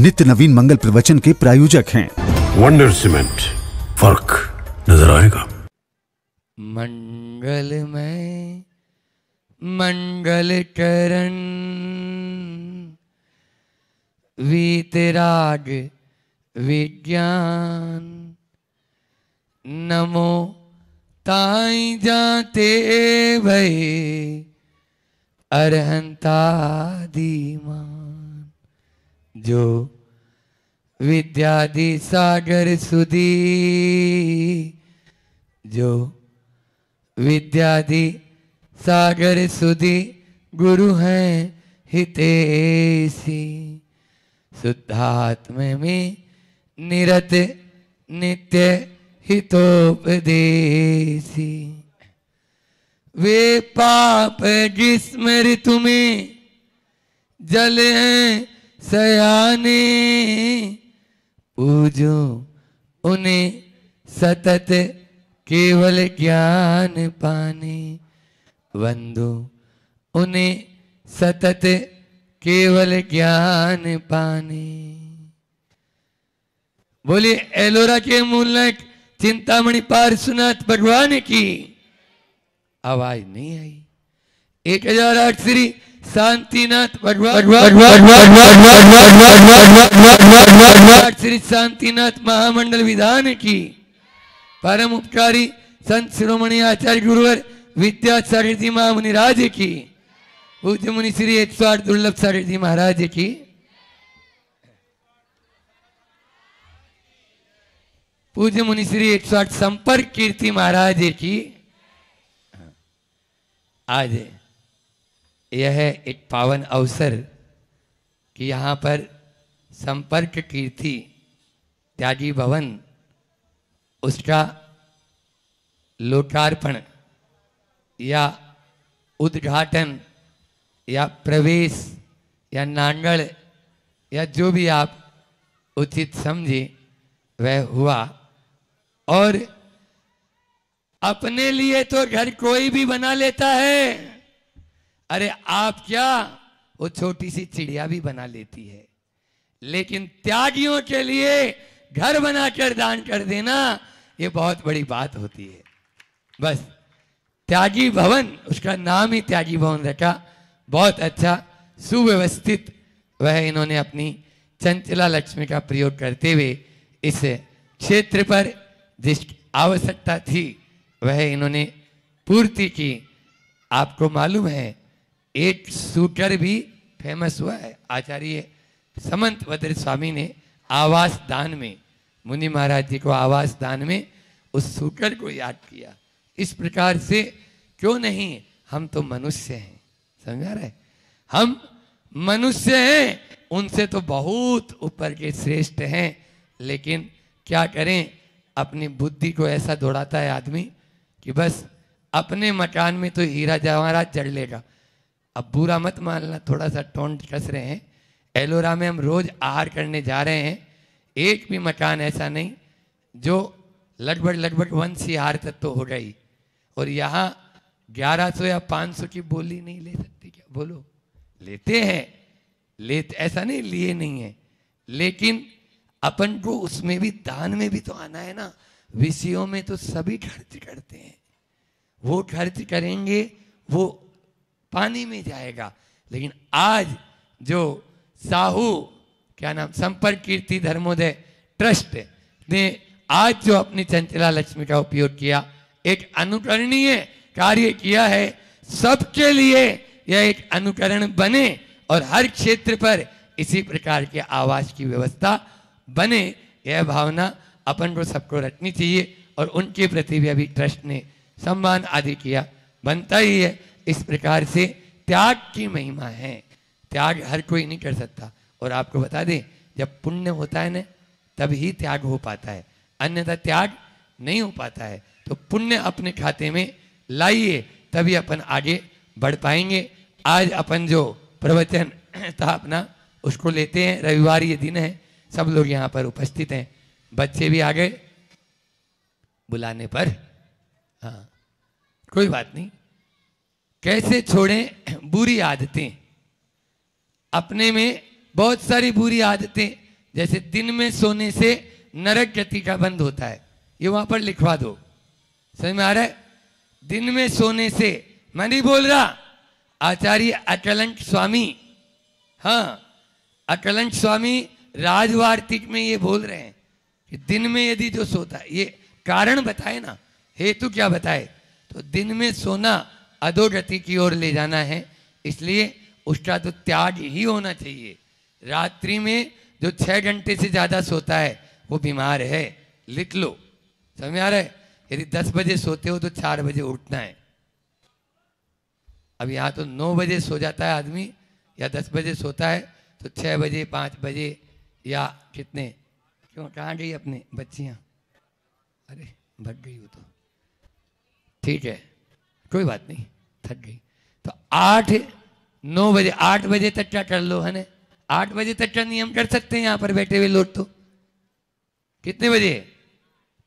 नित्य नवीन मंगल प्रवचन के प्रायोजक हैं वंडर सीमेंट फर्क नजर आएगा मंगल में मंगल चरण वीतराग विज्ञान नमो ताई जाते भई अरहंता दीमा जो विद्यादि सागर सुधी जो विद्यादि सागर सुधी गुरु हैं हितेशी शुद्धात्म में निरत नित्य हितोपदेशी वे पाप ग्रीष्म ऋतु में जल हैं सयाने पूजो उन्हें सतत केवल ज्ञान पाने वंदो उन्हें सतत केवल ज्ञान पाने बोले एलोरा के मूलक चिंतामणि पार्श्वनाथ भगवान की आवाज नहीं आई एक हजार आठ श्री शांतिनाथ श्री शांतिनाथ महामंडल विधान की परम उपकारी संत शिरोमणि आचार्य गुरुवर विद्याचार्य जी महामुनिराज की पूज्य मुनि श्री आठ दुर्लभ चार्य जी महाराज की पूज्य मुनि श्री आठ संपर्क कीर्ति महाराज की आज है यह एक पावन अवसर कि यहाँ पर संपर्क कीर्ति त्यागी भवन उसका लोकार्पण या उद्घाटन या प्रवेश या नांगल या जो भी आप उचित समझे वह हुआ और अपने लिए तो घर कोई भी बना लेता है अरे आप क्या वो छोटी सी चिड़िया भी बना लेती है लेकिन त्यागियों के लिए घर बनाकर दान कर देना ये बहुत बड़ी बात होती है बस त्यागी भवन उसका नाम ही त्यागी भवन रखा बहुत अच्छा सुव्यवस्थित वह इन्होंने अपनी चंचला लक्ष्मी का प्रयोग करते हुए इस क्षेत्र पर जिस आवश्यकता थी वह इन्होंने पूर्ति की आपको मालूम है एट सूटर भी फेमस हुआ है आचार्य समंत भद्र स्वामी ने आवास दान में मुनि महाराज जी को आवास दान में उस सूटर को याद किया इस प्रकार से क्यों नहीं हम तो मनुष्य हैं समझा रहे हम मनुष्य हैं उनसे तो बहुत ऊपर के श्रेष्ठ हैं लेकिन क्या करें अपनी बुद्धि को ऐसा दौड़ाता है आदमी कि बस अपने मकान में तो हीरा जवाहरात जड़ लेगा अब बुरा मत मानना थोड़ा सा टोंट कस रहे हैं एलोरा में हम रोज आहार करने जा रहे हैं एक भी मकान ऐसा नहीं जो लगभग लगभग वन सी आर तक तो हो गई और यहाँ 1100 या 500 की बोली नहीं ले सकते क्या बोलो लेते हैं लेते ऐसा नहीं लिए नहीं है लेकिन अपन को उसमें भी दान में भी तो आना है ना विषयों में तो सभी खर्च करते हैं वो खर्च करेंगे वो पानी में जाएगा लेकिन आज जो साहू क्या नाम संपर्क कीर्ति धर्मोदय ट्रस्ट ने आज जो अपनी चंचला लक्ष्मी का उपयोग किया एक अनुकरणीय कार्य किया है सबके लिए यह एक अनुकरण बने और हर क्षेत्र पर इसी प्रकार के आवास की व्यवस्था बने यह भावना अपन को सबको रखनी चाहिए और उनके प्रति भी अभी ट्रस्ट ने सम्मान आदि किया बनता ही है इस प्रकार से त्याग की महिमा है त्याग हर कोई नहीं कर सकता और आपको बता दें जब पुण्य होता है ना तभी त्याग हो पाता है अन्यथा त्याग नहीं हो पाता है तो पुण्य अपने खाते में लाइए तभी अपन आगे बढ़ पाएंगे आज अपन जो प्रवचन था अपना उसको लेते हैं रविवार ये दिन है सब लोग यहाँ पर उपस्थित हैं बच्चे भी आ गए बुलाने पर हाँ कोई बात नहीं कैसे छोड़ें बुरी आदतें अपने में बहुत सारी बुरी आदतें जैसे दिन में सोने से नरक गति का बंद होता है ये वहां पर लिखवा दो समझ में आ रहा है दिन में सोने से मैं नहीं बोल रहा आचार्य अकलंक स्वामी हाँ अकलंक स्वामी राजवार्तिक में ये बोल रहे हैं कि दिन में यदि जो सोता है ये कारण बताए ना हेतु क्या बताए तो दिन में सोना अधोगति की ओर ले जाना है इसलिए उसका तो त्याग ही होना चाहिए रात्रि में जो छः घंटे से ज़्यादा सोता है वो बीमार है लिख लो समझ आ रहा है यदि दस बजे सोते हो तो चार बजे उठना है अब यहाँ तो नौ बजे सो जाता है आदमी या दस बजे सोता है तो छः बजे पाँच बजे या कितने क्यों कहाँ गई अपने बच्चियाँ अरे भट गई हो तो ठीक है कोई बात नहीं थक गई तो आठ नौ बजे आठ बजे तक क्या कर लो है आठ बजे तक का नियम कर सकते हैं यहां पर बैठे हुए लोग तो कितने बजे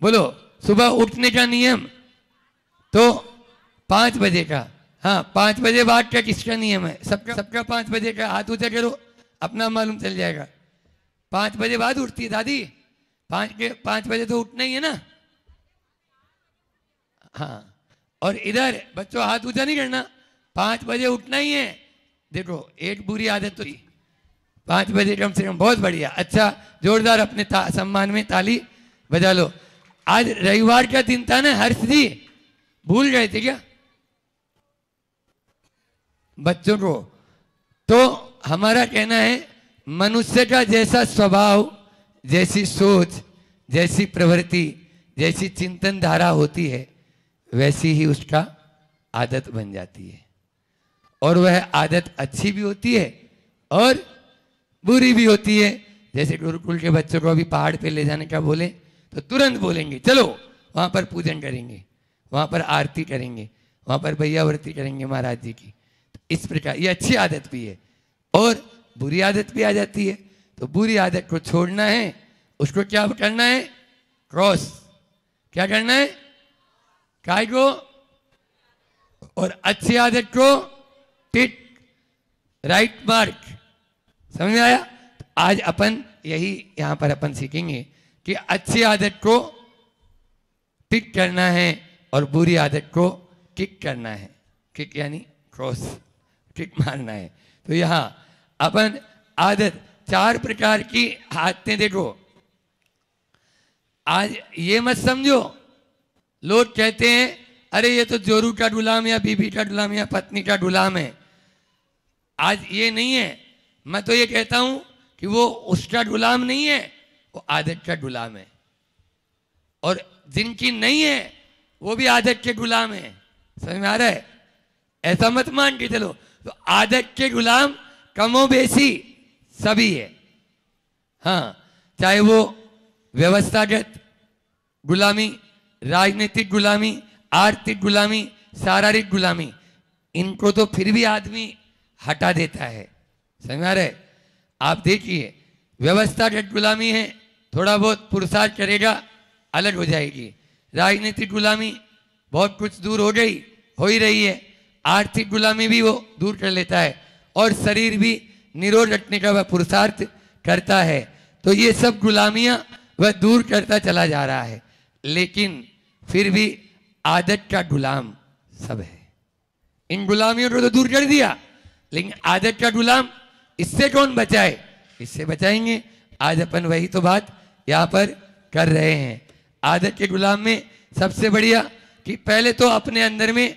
बोलो सुबह उठने का नियम तो पांच बजे का हाँ पांच बजे बाद का किसका नियम है सबका सबका पांच बजे का हाथ उठा करो अपना मालूम चल जाएगा पांच बजे बाद उठती है दादी पांच के पांच बजे तो उठना ही है ना हाँ और इधर बच्चों हाथ ऊंचा नहीं करना पांच बजे उठना ही है देखो एक बुरी आदत तो थी बजे कम से कम बहुत बढ़िया अच्छा जोरदार अपने सम्मान में ताली बजा लो आज रविवार का दिन था ना हर्ष जी भूल गए थे क्या बच्चों को तो हमारा कहना है मनुष्य का जैसा स्वभाव जैसी सोच जैसी प्रवृत्ति जैसी चिंतन धारा होती है वैसी ही उसका आदत बन जाती है और वह आदत अच्छी भी होती है और बुरी भी होती है जैसे गुरुकुल के बच्चों को अभी पहाड़ पे ले जाने का बोले तो तुरंत बोलेंगे चलो वहाँ पर पूजन करेंगे वहाँ पर आरती करेंगे वहाँ पर भैयावृत्ति करेंगे महाराज जी की तो इस प्रकार ये अच्छी आदत भी है और बुरी आदत भी आ जाती है तो बुरी आदत को छोड़ना है उसको क्या करना है क्रॉस क्या करना है काय को और अच्छी आदत को टिट राइट मार्क समझ में आया तो आज अपन यही यहां पर अपन सीखेंगे कि अच्छी आदत को टिक करना है और बुरी आदत को किक करना है किक यानी क्रॉस किक मारना है तो यहां अपन आदत चार प्रकार की आदतें देखो आज ये मत समझो लोग कहते हैं अरे ये तो जोरू का गुलाम या बीबी का गुलाम या पत्नी का गुलाम है आज ये नहीं है मैं तो ये कहता हूं कि वो उसका गुलाम नहीं है वो आदत का गुलाम है और जिनकी नहीं है वो भी आदत के गुलाम है समझ में आ रहा है ऐसा मत मान के चलो तो आदत के गुलाम कमो बेशी सभी है हाँ चाहे वो व्यवस्थागत गुलामी राजनीतिक गुलामी आर्थिक गुलामी शारीरिक गुलामी इनको तो फिर भी आदमी हटा देता है समझा रहे आप देखिए व्यवस्था व्यवस्थागत गुलामी है थोड़ा बहुत पुरुषार्थ करेगा अलग हो जाएगी राजनीतिक गुलामी बहुत कुछ दूर हो गई हो ही रही है आर्थिक गुलामी भी वो दूर कर लेता है और शरीर भी निरोध रखने का वह पुरुषार्थ करता है तो ये सब गुलामियाँ वह दूर करता चला जा रहा है लेकिन फिर भी आदत का गुलाम सब है इन गुलामियों को तो दूर कर दिया लेकिन आदत का गुलाम इससे कौन बचाए इससे बचाएंगे आज अपन वही तो बात यहां पर कर रहे हैं आदत के गुलाम में सबसे बढ़िया कि पहले तो अपने अंदर में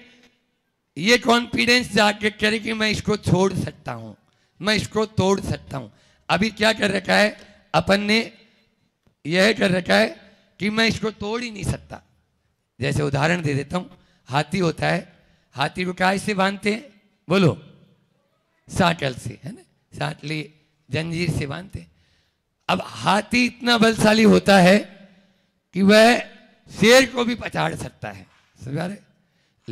ये कॉन्फिडेंस जाके करे कि मैं इसको छोड़ सकता हूं मैं इसको तोड़ सकता हूं अभी क्या कर रखा है अपन ने यह कर रखा है कि मैं इसको तोड़ ही नहीं सकता जैसे उदाहरण दे देता हूं हाथी होता है हाथी को क्या इससे बांधते हैं बोलो साटल से है ना साटली जंजीर से बांधते अब हाथी इतना बलशाली होता है कि वह शेर को भी पछाड़ सकता है समझा रहे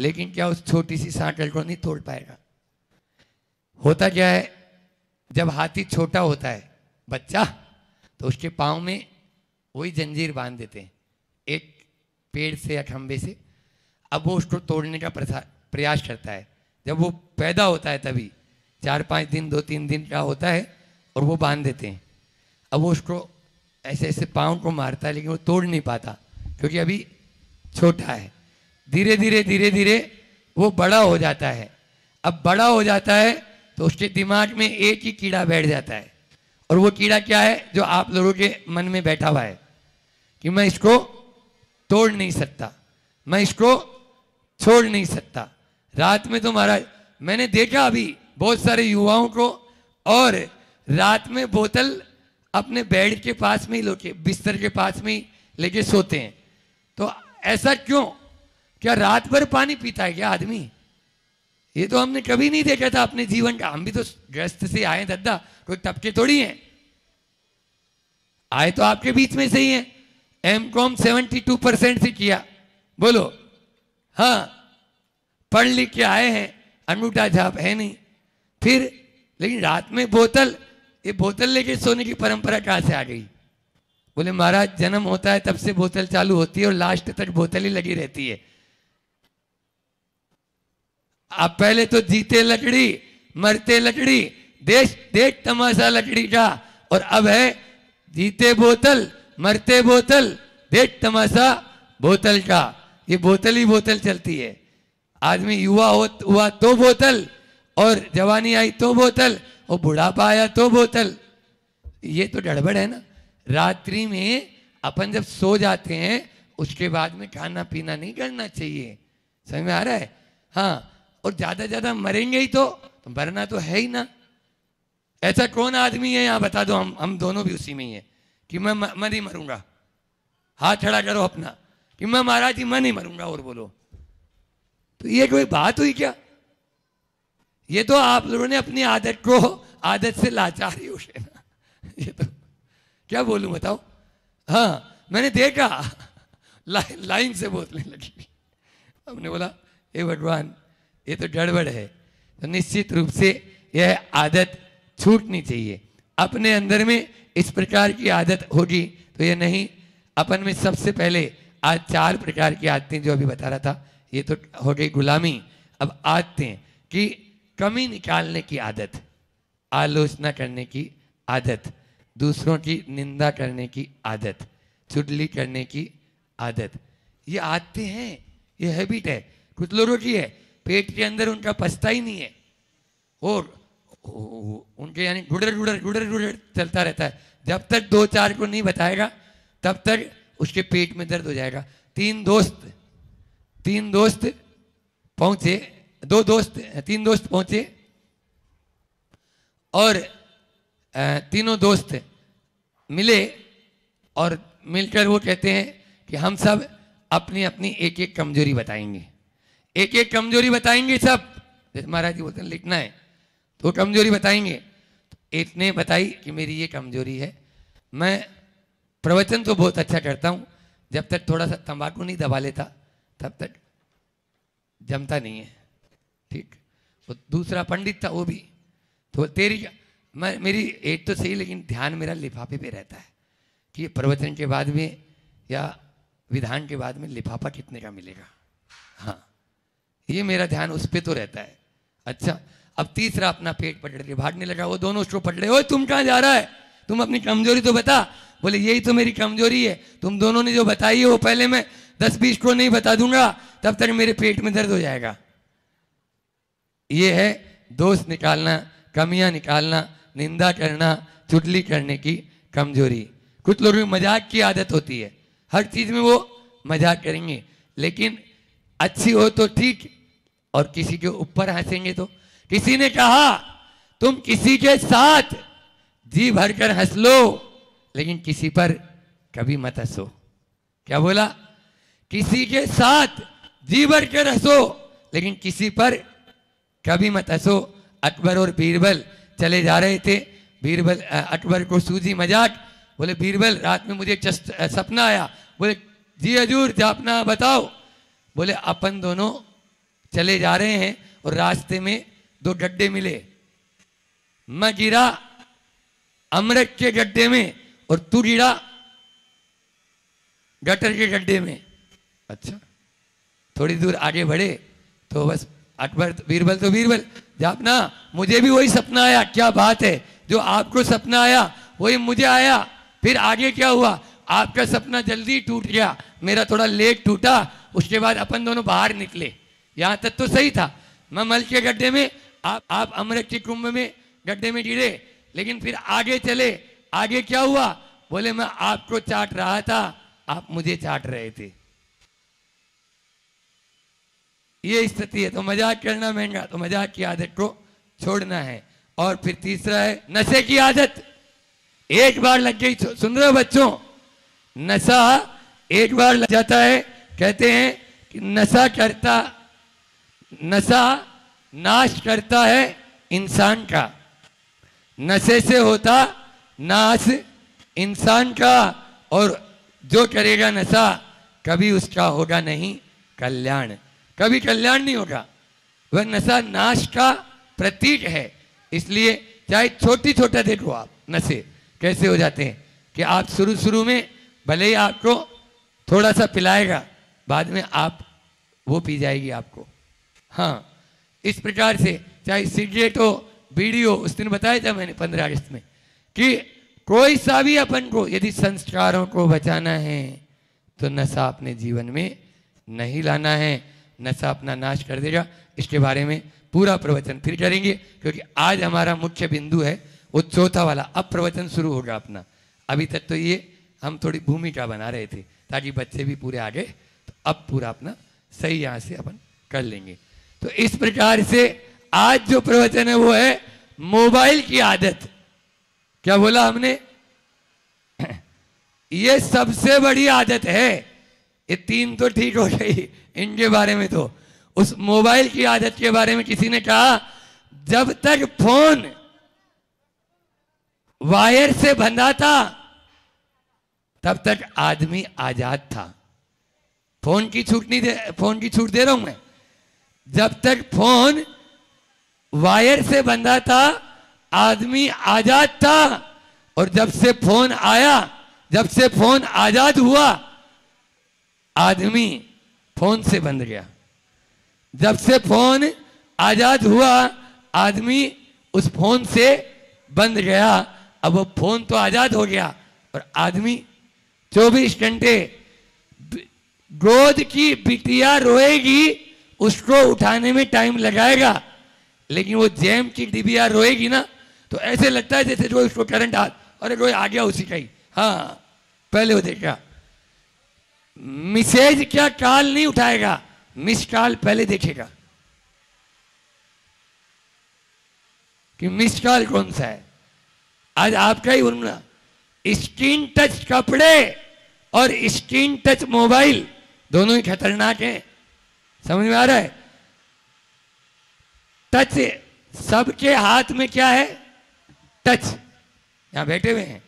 लेकिन क्या उस छोटी सी साटल को नहीं तोड़ पाएगा होता क्या है जब हाथी छोटा होता है बच्चा तो उसके पाँव में वही जंजीर बांध देते हैं एक पेड़ से या खम्भे से अब वो उसको तोड़ने का प्रयास करता है जब वो पैदा होता है तभी चार पाँच दिन दो तीन दिन का होता है और वो बांध देते हैं अब वो उसको ऐसे ऐसे पाँव को मारता है लेकिन वो तोड़ नहीं पाता क्योंकि अभी छोटा है धीरे धीरे धीरे धीरे वो बड़ा हो जाता है अब बड़ा हो जाता है तो उसके दिमाग में एक ही कीड़ा बैठ जाता है और वो कीड़ा क्या है जो आप लोगों के मन में बैठा हुआ है कि मैं इसको तोड़ नहीं सकता मैं इसको छोड़ नहीं सकता रात में तो महाराज मैंने देखा अभी बहुत सारे युवाओं को और रात में बोतल अपने बेड के पास में ही लोके बिस्तर के पास में ही लेके सोते हैं तो ऐसा क्यों क्या रात भर पानी पीता है क्या आदमी ये तो हमने कभी नहीं देखा था अपने जीवन का हम भी तो ग्रस्त से आए दद्दा कोई तबके थोड़ी हैं आए तो आपके बीच में से ही हैं M com seventy two percent से किया बोलो हाँ पढ़ लिख के आए हैं अनूठा झाप है नहीं फिर लेकिन रात में बोतल ये बोतल लेके सोने की परंपरा कहाँ से आ गई बोले महाराज जन्म होता है तब से बोतल चालू होती है और लास्ट तक बोतल ही लगी रहती है आप पहले तो जीते लकड़ी मरते लकड़ी देश देख तमाशा लकड़ी का और अब है जीते बोतल मरते बोतल देख तमाशा बोतल का ये बोतल ही बोतल चलती है आदमी युवा हो हुआ तो बोतल और जवानी आई तो बोतल और बुढ़ापा आया तो बोतल ये तो गड़बड़ है ना रात्रि में अपन जब सो जाते हैं उसके बाद में खाना पीना नहीं करना चाहिए समझ में आ रहा है हाँ और ज़्यादा ज़्यादा मरेंगे ही तो, तो, मरना तो है ही ना ऐसा कौन आदमी है यहाँ बता दो हम हम दोनों भी उसी में ही है कि मैं मैं नहीं मरूंगा हाथ खड़ा करो अपना कि मैं महाराज जी मैं नहीं मरूंगा और बोलो तो ये कोई बात हुई क्या ये तो आप लोगों ने अपनी आदत को आदत से ही उसे ना ये तो क्या बोलूं बताओ हाँ मैंने देखा ला, लाइन से बोलने लगी हमने बोला हे भगवान ये तो गड़बड़ है तो निश्चित रूप से यह आदत छूटनी चाहिए अपने अंदर में इस प्रकार की आदत होगी तो ये नहीं अपन में सबसे पहले आज चार प्रकार की आदतें जो अभी बता रहा था ये तो हो गई गुलामी अब आदतें कि कमी निकालने की आदत आलोचना करने की आदत दूसरों की निंदा करने की आदत चुटली करने की आदत ये आदतें हैं ये हैबिट है कुछ लोगों की है पेट के अंदर उनका पछता ही नहीं है और उनके यानी गुडर गुडर गुडर गुडर चलता रहता है जब तक दो चार को नहीं बताएगा तब तक उसके पेट में दर्द हो जाएगा तीन दोस्त तीन दोस्त पहुंचे दो दोस्त तीन दोस्त पहुंचे और तीनों दोस्त मिले और मिलकर वो कहते हैं कि हम सब अपनी अपनी एक एक कमजोरी बताएंगे एक एक कमजोरी बताएंगे सब महाराज जी बोलते हैं लिखना है तो कमजोरी बताएंगे एट ने बताई कि मेरी ये कमजोरी है मैं प्रवचन तो बहुत अच्छा करता हूँ जब तक थोड़ा सा तंबाकू नहीं दबा लेता तब तक जमता नहीं है ठीक तो दूसरा पंडित था वो भी तो तेरी मैं मेरी एट तो सही लेकिन ध्यान मेरा लिफाफे पे रहता है कि प्रवचन के बाद में या विधान के बाद में लिफाफा कितने का मिलेगा हाँ ये मेरा ध्यान उस पर तो रहता है अच्छा अब तीसरा अपना पेट पटड़ लिया भागने लगा वो दोनों उसको पटड़े हो तुम कहाँ जा रहा है तुम अपनी कमजोरी तो बता बोले यही तो मेरी कमजोरी है तुम दोनों ने जो बताई है वो पहले मैं दस बीस को नहीं बता दूंगा तब तक मेरे पेट में दर्द हो जाएगा ये है दोष निकालना कमियां निकालना निंदा करना चुटली करने की कमजोरी कुछ लोगों में मजाक की आदत होती है हर चीज में वो मजाक करेंगे लेकिन अच्छी हो तो ठीक और किसी के ऊपर हंसेंगे तो किसी ने कहा तुम किसी के साथ जी भरकर हंस लो लेकिन किसी पर कभी मत हंसो क्या बोला किसी के साथ जी भरकर हंसो लेकिन किसी पर कभी मत हंसो अकबर और बीरबल चले जा रहे थे बीरबल अकबर को सूझी मजाक बोले बीरबल रात में मुझे चस्त, सपना आया बोले जी हजूर जापना बताओ बोले अपन दोनों चले जा रहे हैं और रास्ते में दो गड्ढे मिले मैं गिरा अमृत के गड्ढे में और तू गिरा गटर के गड्ढे में अच्छा थोड़ी दूर आगे बढ़े तो बस अकबर तो बीरबल तो बीरबल जाप ना मुझे भी वही सपना आया क्या बात है जो आपको सपना आया वही मुझे आया फिर आगे क्या हुआ आपका सपना जल्दी टूट गया मेरा थोड़ा लेट टूटा उसके बाद अपन दोनों बाहर निकले यहां तक तो सही था मैं मल के गड्ढे में आप आप अमृत के कुंभ में गड्ढे में गिरे लेकिन फिर आगे चले आगे क्या हुआ बोले मैं आपको चाट रहा था आप मुझे चाट रहे थे ये स्थिति है तो मजाक करना महंगा तो मजाक की आदत को छोड़ना है और फिर तीसरा है नशे की आदत एक बार लग गई सुन रहे हो बच्चों नशा एक बार लग जाता है कहते हैं कि नशा करता नशा नाश करता है इंसान का नशे से होता नाश इंसान का और जो करेगा नशा कभी उसका होगा नहीं कल्याण कभी कल्याण नहीं होगा वह नशा नाश का प्रतीक है इसलिए चाहे छोटी छोटा देखो आप नशे कैसे हो जाते हैं कि आप शुरू शुरू में भले ही आपको थोड़ा सा पिलाएगा बाद में आप वो पी जाएगी आपको हाँ इस प्रकार से चाहे सिगरेट हो बीड़ी हो उस दिन बताया था मैंने पंद्रह अगस्त में कि कोई सा भी अपन को यदि संस्कारों को बचाना है तो नशा अपने जीवन में नहीं लाना है नशा अपना नाश कर देगा इसके बारे में पूरा प्रवचन फिर करेंगे क्योंकि आज हमारा मुख्य बिंदु है वो चौथा वाला अब प्रवचन शुरू होगा अपना अभी तक तो ये हम थोड़ी भूमिका बना रहे थे ताकि बच्चे भी पूरे आगे तो अब पूरा अपना सही यहाँ से अपन कर लेंगे तो इस प्रकार से आज जो प्रवचन है वो है मोबाइल की आदत क्या बोला हमने ये सबसे बड़ी आदत है ये तीन तो ठीक हो गई इनके बारे में तो उस मोबाइल की आदत के बारे में किसी ने कहा जब तक फोन वायर से बंधा था तब तक आदमी आजाद था फोन की छूट नहीं दे फोन की छूट दे रहा हूं मैं जब तक फोन वायर से बंधा था आदमी आजाद था और जब से फोन आया जब से फोन आजाद हुआ आदमी फोन से बंध गया जब से फोन आजाद हुआ आदमी उस फोन से बंध गया अब वो फोन तो आजाद हो गया और आदमी 24 घंटे गोद की बिटिया रोएगी उसको उठाने में टाइम लगाएगा लेकिन वो जैम की डिबिया रोएगी ना तो ऐसे लगता है जैसे जो उसको करंट हाथ अरे रोए आ गया उसी का ही हाँ पहले वो देखा मिसेज क्या कॉल नहीं उठाएगा मिस कॉल पहले देखेगा कि मिस कॉल कौन सा है आज आपका ही उन्ना स्क्रीन टच कपड़े और स्क्रीन टच मोबाइल दोनों ही खतरनाक हैं समझ में आ रहा है टच सबके हाथ में क्या है टच यहां बैठे हुए हैं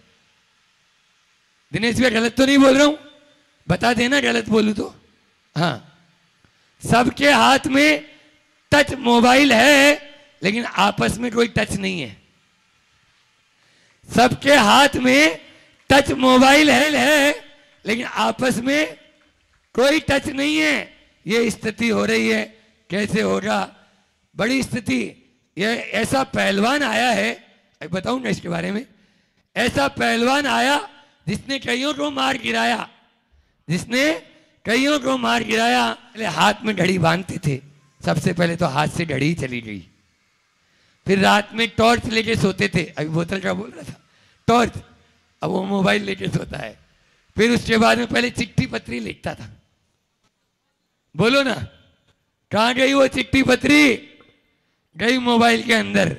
दिनेश भैया गलत तो नहीं बोल रहा हूं बता देना गलत बोलू तो हा सबके हाथ में टच मोबाइल है लेकिन आपस में कोई टच नहीं है सबके हाथ में टच मोबाइल है लेकिन आपस में कोई टच नहीं है ये स्थिति हो रही है कैसे होगा बड़ी स्थिति ये ऐसा पहलवान आया है बताऊं ना इसके बारे में ऐसा पहलवान आया जिसने कईयों को मार गिराया जिसने कईयों को मार गिराया पहले हाथ में घड़ी बांधते थे सबसे पहले तो हाथ से घड़ी चली गई फिर रात में टॉर्च लेके सोते थे अभी बोतल का बोल रहा था टॉर्च अब वो मोबाइल लेके सोता है फिर उसके बाद में पहले चिट्ठी पत्री लिखता था बोलो ना कहा गई वो चिट्ठी पत्री गई मोबाइल के अंदर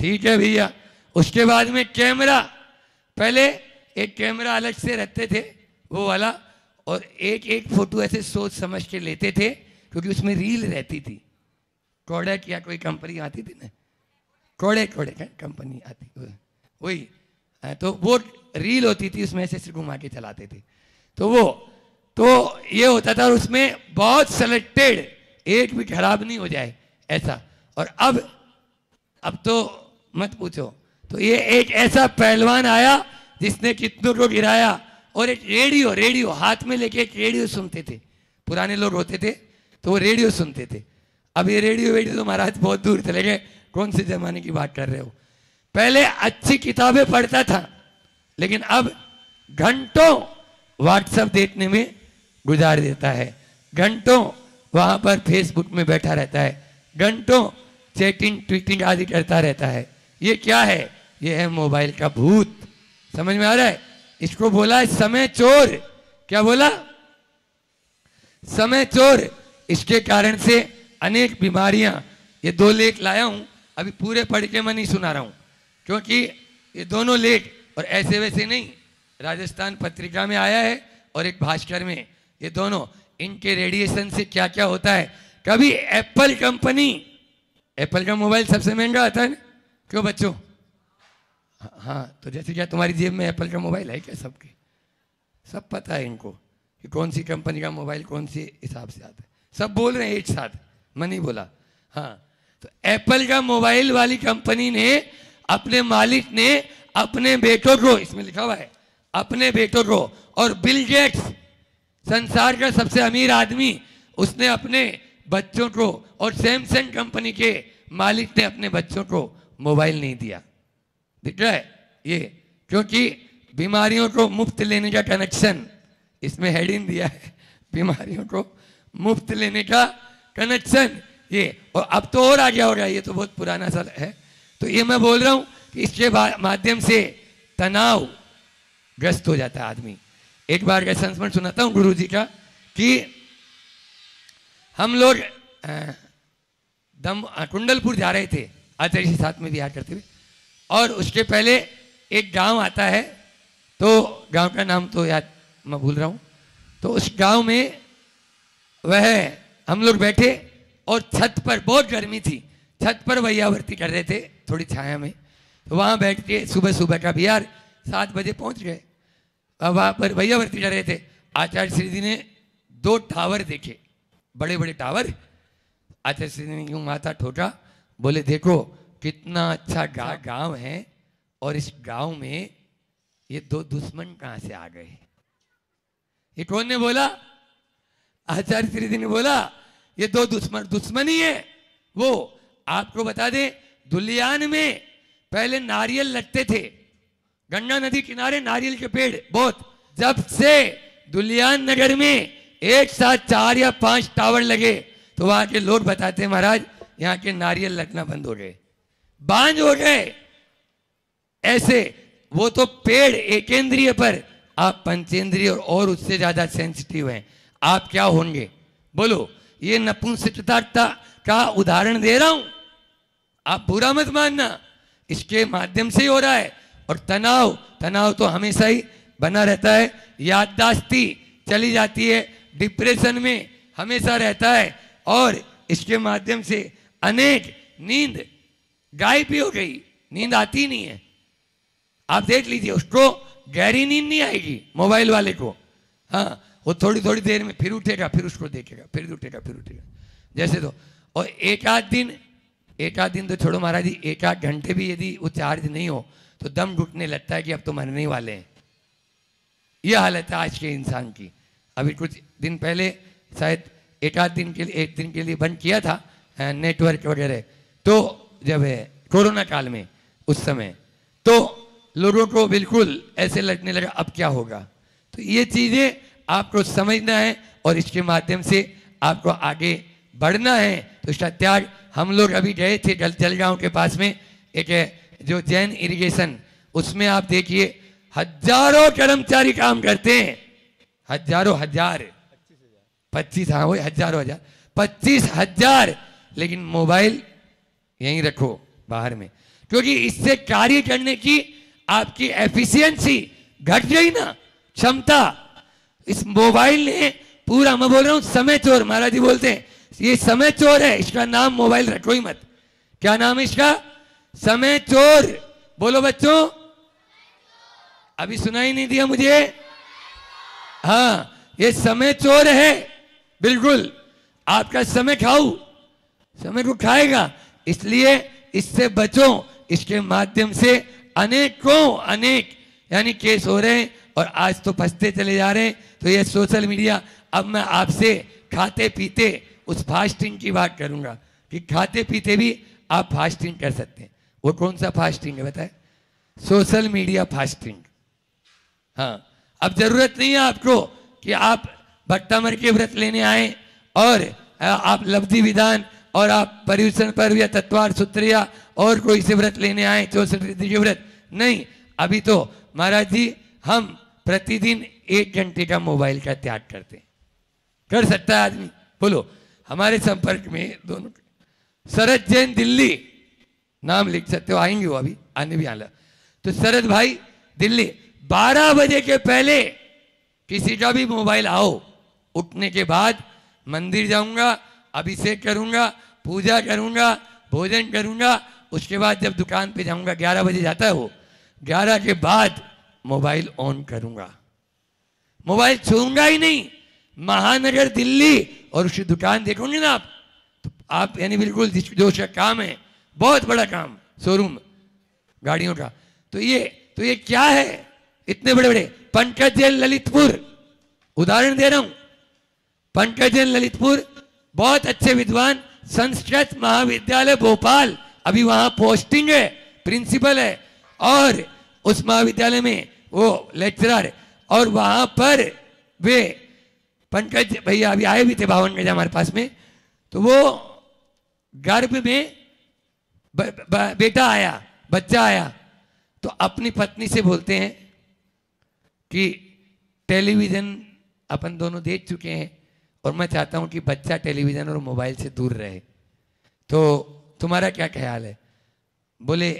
ठीक है भैया उसके बाद में कैमरा पहले एक कैमरा अलग से रखते थे वो वाला और एक एक फोटो ऐसे सोच समझ के लेते थे क्योंकि उसमें रील रहती थी कोडेक या कोई कंपनी आती थी ना कोड़े कोड़े कंपनी आती वही तो वो रील होती थी उसमें ऐसे घुमा के चलाते थे तो वो तो ये होता था और उसमें बहुत सेलेक्टेड एक भी खराब नहीं हो जाए ऐसा और अब अब तो मत पूछो तो ये एक ऐसा पहलवान आया जिसने कितनों को गिराया और एक रेडियो रेडियो हाथ में लेके एक रेडियो सुनते थे पुराने लोग होते थे तो वो रेडियो सुनते थे अब ये रेडियो वेडियो तो महाराज बहुत दूर चले गए कौन से जमाने की बात कर रहे हो पहले अच्छी किताबें पढ़ता था लेकिन अब घंटों व्हाट्सएप देखने में गुजार देता है घंटों वहां पर फेसबुक में बैठा रहता है घंटों चैटिंग ट्विटिंग आदि करता रहता है ये क्या है ये है मोबाइल का भूत समझ में आ रहा है इसको बोला है समय चोर क्या बोला समय चोर इसके कारण से अनेक बीमारियां ये दो लेख लाया हूं अभी पूरे पढ़ के मैं नहीं सुना रहा हूं क्योंकि ये दोनों लेख और ऐसे वैसे नहीं राजस्थान पत्रिका में आया है और एक भास्कर में ये दोनों इनके रेडिएशन से क्या क्या होता है कभी एप्पल कंपनी एप्पल का मोबाइल सबसे महंगा आता है ना क्यों बच्चों हाँ तो जैसे क्या तुम्हारी जेब में एप्पल का मोबाइल है क्या सबके सब पता है इनको कि कौन सी कंपनी का मोबाइल कौन सी हिसाब से आता है सब बोल रहे हैं एक साथ मनी बोला हाँ तो एप्पल का मोबाइल वाली कंपनी ने अपने मालिक ने अपने बेटों को इसमें लिखा हुआ है अपने बेटों को और बिल गेट्स संसार का सबसे अमीर आदमी उसने अपने बच्चों को और सैमसंग कंपनी के मालिक ने अपने बच्चों को मोबाइल नहीं दिया दिख रहा है ये क्योंकि बीमारियों को मुफ्त लेने का कनेक्शन इसमें हेडिंग दिया है बीमारियों को मुफ्त लेने का कनेक्शन ये और अब तो और आ गया हो रहा है ये तो बहुत पुराना सा है तो ये मैं बोल रहा हूँ कि इसके माध्यम से तनाव ग्रस्त हो जाता है आदमी एक बार का संस्मरण सुनाता हूं गुरु जी का कि हम लोग दम कुंडलपुर जा रहे थे आचार्य जी साथ में विहार करते हुए और उसके पहले एक गांव आता है तो गांव का नाम तो याद मैं भूल रहा हूं तो उस गांव में वह हम लोग बैठे और छत पर बहुत गर्मी थी छत पर वैयावर्ती कर रहे थे थोड़ी छाया में तो वहां बैठ के सुबह सुबह का बिहार सात बजे पहुंच गए अब वहाँ पर भैयावर्ती जा रहे थे आचार्य श्री जी ने दो टावर देखे बड़े बड़े टावर आचार्य श्री जी ने यूं माथा ठोटा बोले देखो कितना अच्छा गा, गांव है और इस गांव में ये दो दुश्मन कहां से आ गए ये कौन ने बोला आचार्य श्री जी ने बोला ये दो दुश्मन दुश्मन ही है वो आपको बता दें दुलियान में पहले नारियल लगते थे गंगा नदी किनारे नारियल के पेड़ बहुत जब से दुलियान नगर में एक साथ चार या पांच टावर लगे तो वहां के लोग बताते महाराज यहाँ के नारियल लगना बंद हो गए बांझ हो गए ऐसे वो तो पेड़ एकेंद्रीय पर आप पंचेंद्रीय और, और उससे ज्यादा सेंसिटिव हैं आप क्या होंगे बोलो ये नपुंसकता का उदाहरण दे रहा हूं आप बुरा मत मानना इसके माध्यम से ही हो रहा है और तनाव तनाव तो हमेशा ही बना रहता है याददाश्ती चली जाती है डिप्रेशन में हमेशा रहता है और इसके माध्यम से अनेक नींद गायब भी हो गई नींद आती नहीं है आप देख लीजिए उसको गहरी नींद नहीं आएगी मोबाइल वाले को हाँ वो थोड़ी थोड़ी देर में फिर उठेगा फिर उसको देखेगा फिर उठेगा फिर उठेगा जैसे तो और एक आध दिन एक आध दिन तो छोड़ो महाराज जी एक आध घंटे भी यदि वो चार्ज नहीं हो तो दम घुटने लगता है कि अब तो मरने वाले हैं यह हालत है आज के इंसान की अभी कुछ दिन पहले शायद एक आध दिन के लिए एक दिन के लिए बंद किया था नेटवर्क वगैरह तो जब है कोरोना काल में उस समय तो लोगों को बिल्कुल ऐसे लगने लगा अब क्या होगा तो ये चीज़ें आपको समझना है और इसके माध्यम से आपको आगे बढ़ना है तो इसका त्याग हम लोग अभी गए थे जल जलगांव के पास में एक जो जैन इरिगेशन उसमें आप देखिए हजारों कर्मचारी काम करते हैं हजारों हजार पच्चीस हाँ वही हजारों हजार पच्चीस हजार लेकिन मोबाइल यहीं रखो बाहर में क्योंकि इससे कार्य करने की आपकी एफिशिएंसी घट गई ना क्षमता इस मोबाइल ने पूरा मैं बोल रहा हूं समय चोर महाराज जी बोलते हैं ये समय चोर है इसका नाम मोबाइल रखो ही मत क्या नाम है इसका समय चोर बोलो बच्चों अभी सुनाई नहीं दिया मुझे हाँ ये समय चोर है बिल्कुल आपका समय खाऊ समय को खाएगा इसलिए इससे बचो इसके माध्यम से अनेकों अनेक यानी केस हो रहे हैं और आज तो फंसते चले जा रहे हैं तो ये सोशल मीडिया अब मैं आपसे खाते पीते उस फास्टिंग की बात करूंगा कि खाते पीते भी आप फास्टिंग कर सकते हैं वो कौन सा फास्टिंग है बताए सोशल मीडिया फास्टिंग हाँ अब जरूरत नहीं है आपको कि आप भट्टामर के व्रत लेने आए और आप लब्धि विधान और आप पर्यूषण पर्व या तत्वार सूत्र या और कोई से व्रत लेने आए चौसठ तो के व्रत नहीं अभी तो महाराज जी हम प्रतिदिन एक घंटे का मोबाइल का त्याग करते हैं कर सकता है आदमी बोलो हमारे संपर्क में दोनों शरद जैन दिल्ली नाम लिख सकते हो आएंगे वो अभी आने भी आला तो शरद भाई दिल्ली 12 बजे के पहले किसी का भी मोबाइल आओ उठने के बाद मंदिर जाऊंगा अभिषेक करूंगा पूजा करूंगा भोजन करूंगा उसके बाद जब दुकान पे जाऊंगा ग्यारह बजे जाता है वो ग्यारह के बाद मोबाइल ऑन करूंगा मोबाइल छूंगा ही नहीं महानगर दिल्ली और उसकी दुकान देखोगे ना आप तो आप यानी बिल्कुल जो उसका काम है बहुत बड़ा काम शोरूम गाड़ियों का तो ये तो ये क्या है इतने बड़े बड़े पंकज जैन ललितपुर उदाहरण दे रहा हूं पंकज जैन ललितपुर बहुत अच्छे विद्वान संस्कृत महाविद्यालय भोपाल अभी वहां पोस्टिंग है प्रिंसिपल है और उस महाविद्यालय में वो लेक्चरर और वहां पर वे पंकज भैया अभी आए भी थे भावन गजा हमारे पास में तो वो गर्भ में ब, ब, बेटा आया बच्चा आया तो अपनी पत्नी से बोलते हैं कि टेलीविज़न अपन दोनों देख चुके हैं और मैं चाहता हूं कि बच्चा टेलीविज़न और मोबाइल से दूर रहे तो तुम्हारा क्या ख्याल है बोले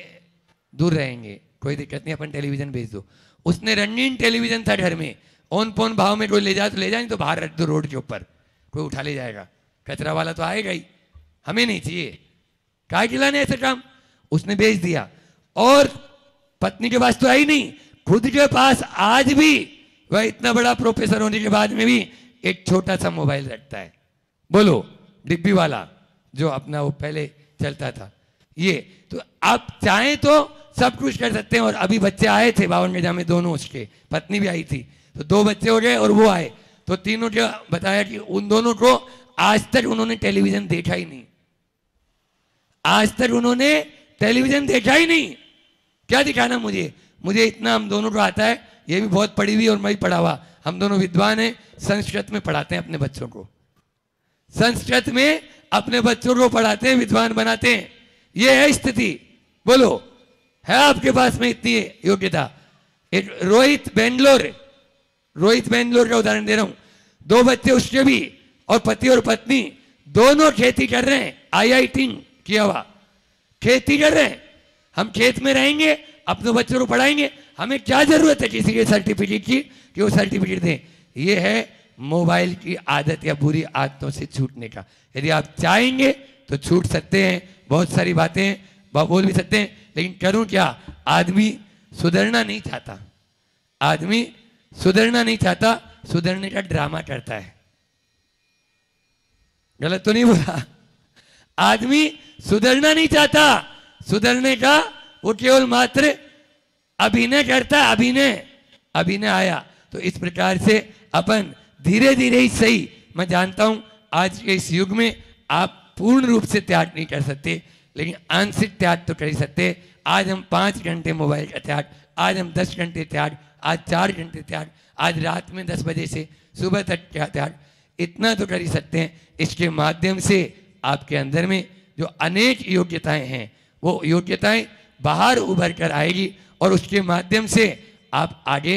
दूर रहेंगे कोई दिक्कत नहीं अपन टेलीविज़न भेज दो उसने रंगीन टेलीविज़न था घर में ओन पोन भाव में कोई ले जाए तो ले जाए तो बाहर रख दो रोड के ऊपर कोई उठा ले जाएगा कचरा वाला तो आएगा ही हमें नहीं चाहिए काटिला ने ऐसे काम उसने बेच दिया और पत्नी के पास तो आई नहीं खुद के पास आज भी वह इतना बड़ा प्रोफेसर होने के बाद में भी एक छोटा सा मोबाइल रखता है बोलो डिब्बी वाला जो अपना वो पहले चलता था ये तो आप चाहें तो सब कुछ कर सकते हैं और अभी बच्चे आए थे बावन में जामे दोनों उसके पत्नी भी आई थी तो दो बच्चे हो गए और वो आए तो तीनों जो बताया कि उन दोनों को आज तक उन्होंने टेलीविजन देखा ही नहीं आज तक उन्होंने टेलीविजन देखा ही नहीं क्या दिखाना मुझे मुझे इतना हम दोनों को आता है ये भी बहुत पढ़ी हुई और मैं भी पढ़ा हुआ हम दोनों विद्वान हैं संस्कृत में पढ़ाते हैं अपने बच्चों को संस्कृत में अपने बच्चों को पढ़ाते हैं विद्वान बनाते हैं ये है स्थिति बोलो है आपके पास में इतनी योग्यता एक रोहित बेंगलोर रोहित बेंगलोर का उदाहरण दे रहा हूं दो बच्चे उसके भी और पति और पत्नी दोनों खेती कर रहे हैं आई आई टी किया हुआ खेती कर रहे हैं हम खेत में रहेंगे अपने बच्चों को पढ़ाएंगे हमें क्या जरूरत है किसी के सर्टिफिकेट की कि वो सर्टिफिकेट दें ये है मोबाइल की आदत या बुरी आदतों से छूटने का यदि आप चाहेंगे तो छूट सकते हैं बहुत सारी बातें बोल भी सकते हैं लेकिन करूं क्या आदमी सुधरना नहीं चाहता आदमी सुधरना नहीं चाहता सुधरने का ड्रामा करता है गलत तो नहीं बोला आदमी सुधरना नहीं चाहता सुधरने का वो केवल मात्र अभिनय करता अभिनय अभिनय आया तो इस प्रकार से अपन धीरे धीरे ही सही मैं जानता हूं आज के इस युग में आप पूर्ण रूप से त्याग नहीं कर सकते लेकिन आंशिक त्याग तो कर ही सकते आज हम पांच घंटे मोबाइल का त्याग आज हम दस घंटे त्याग आज चार घंटे त्याग आज रात में दस बजे से सुबह तक का त्याग इतना तो कर ही सकते हैं इसके माध्यम से आपके अंदर में जो अनेक योग्यताएं हैं वो योग्यताएं बाहर उभर कर आएगी और उसके माध्यम से आप आगे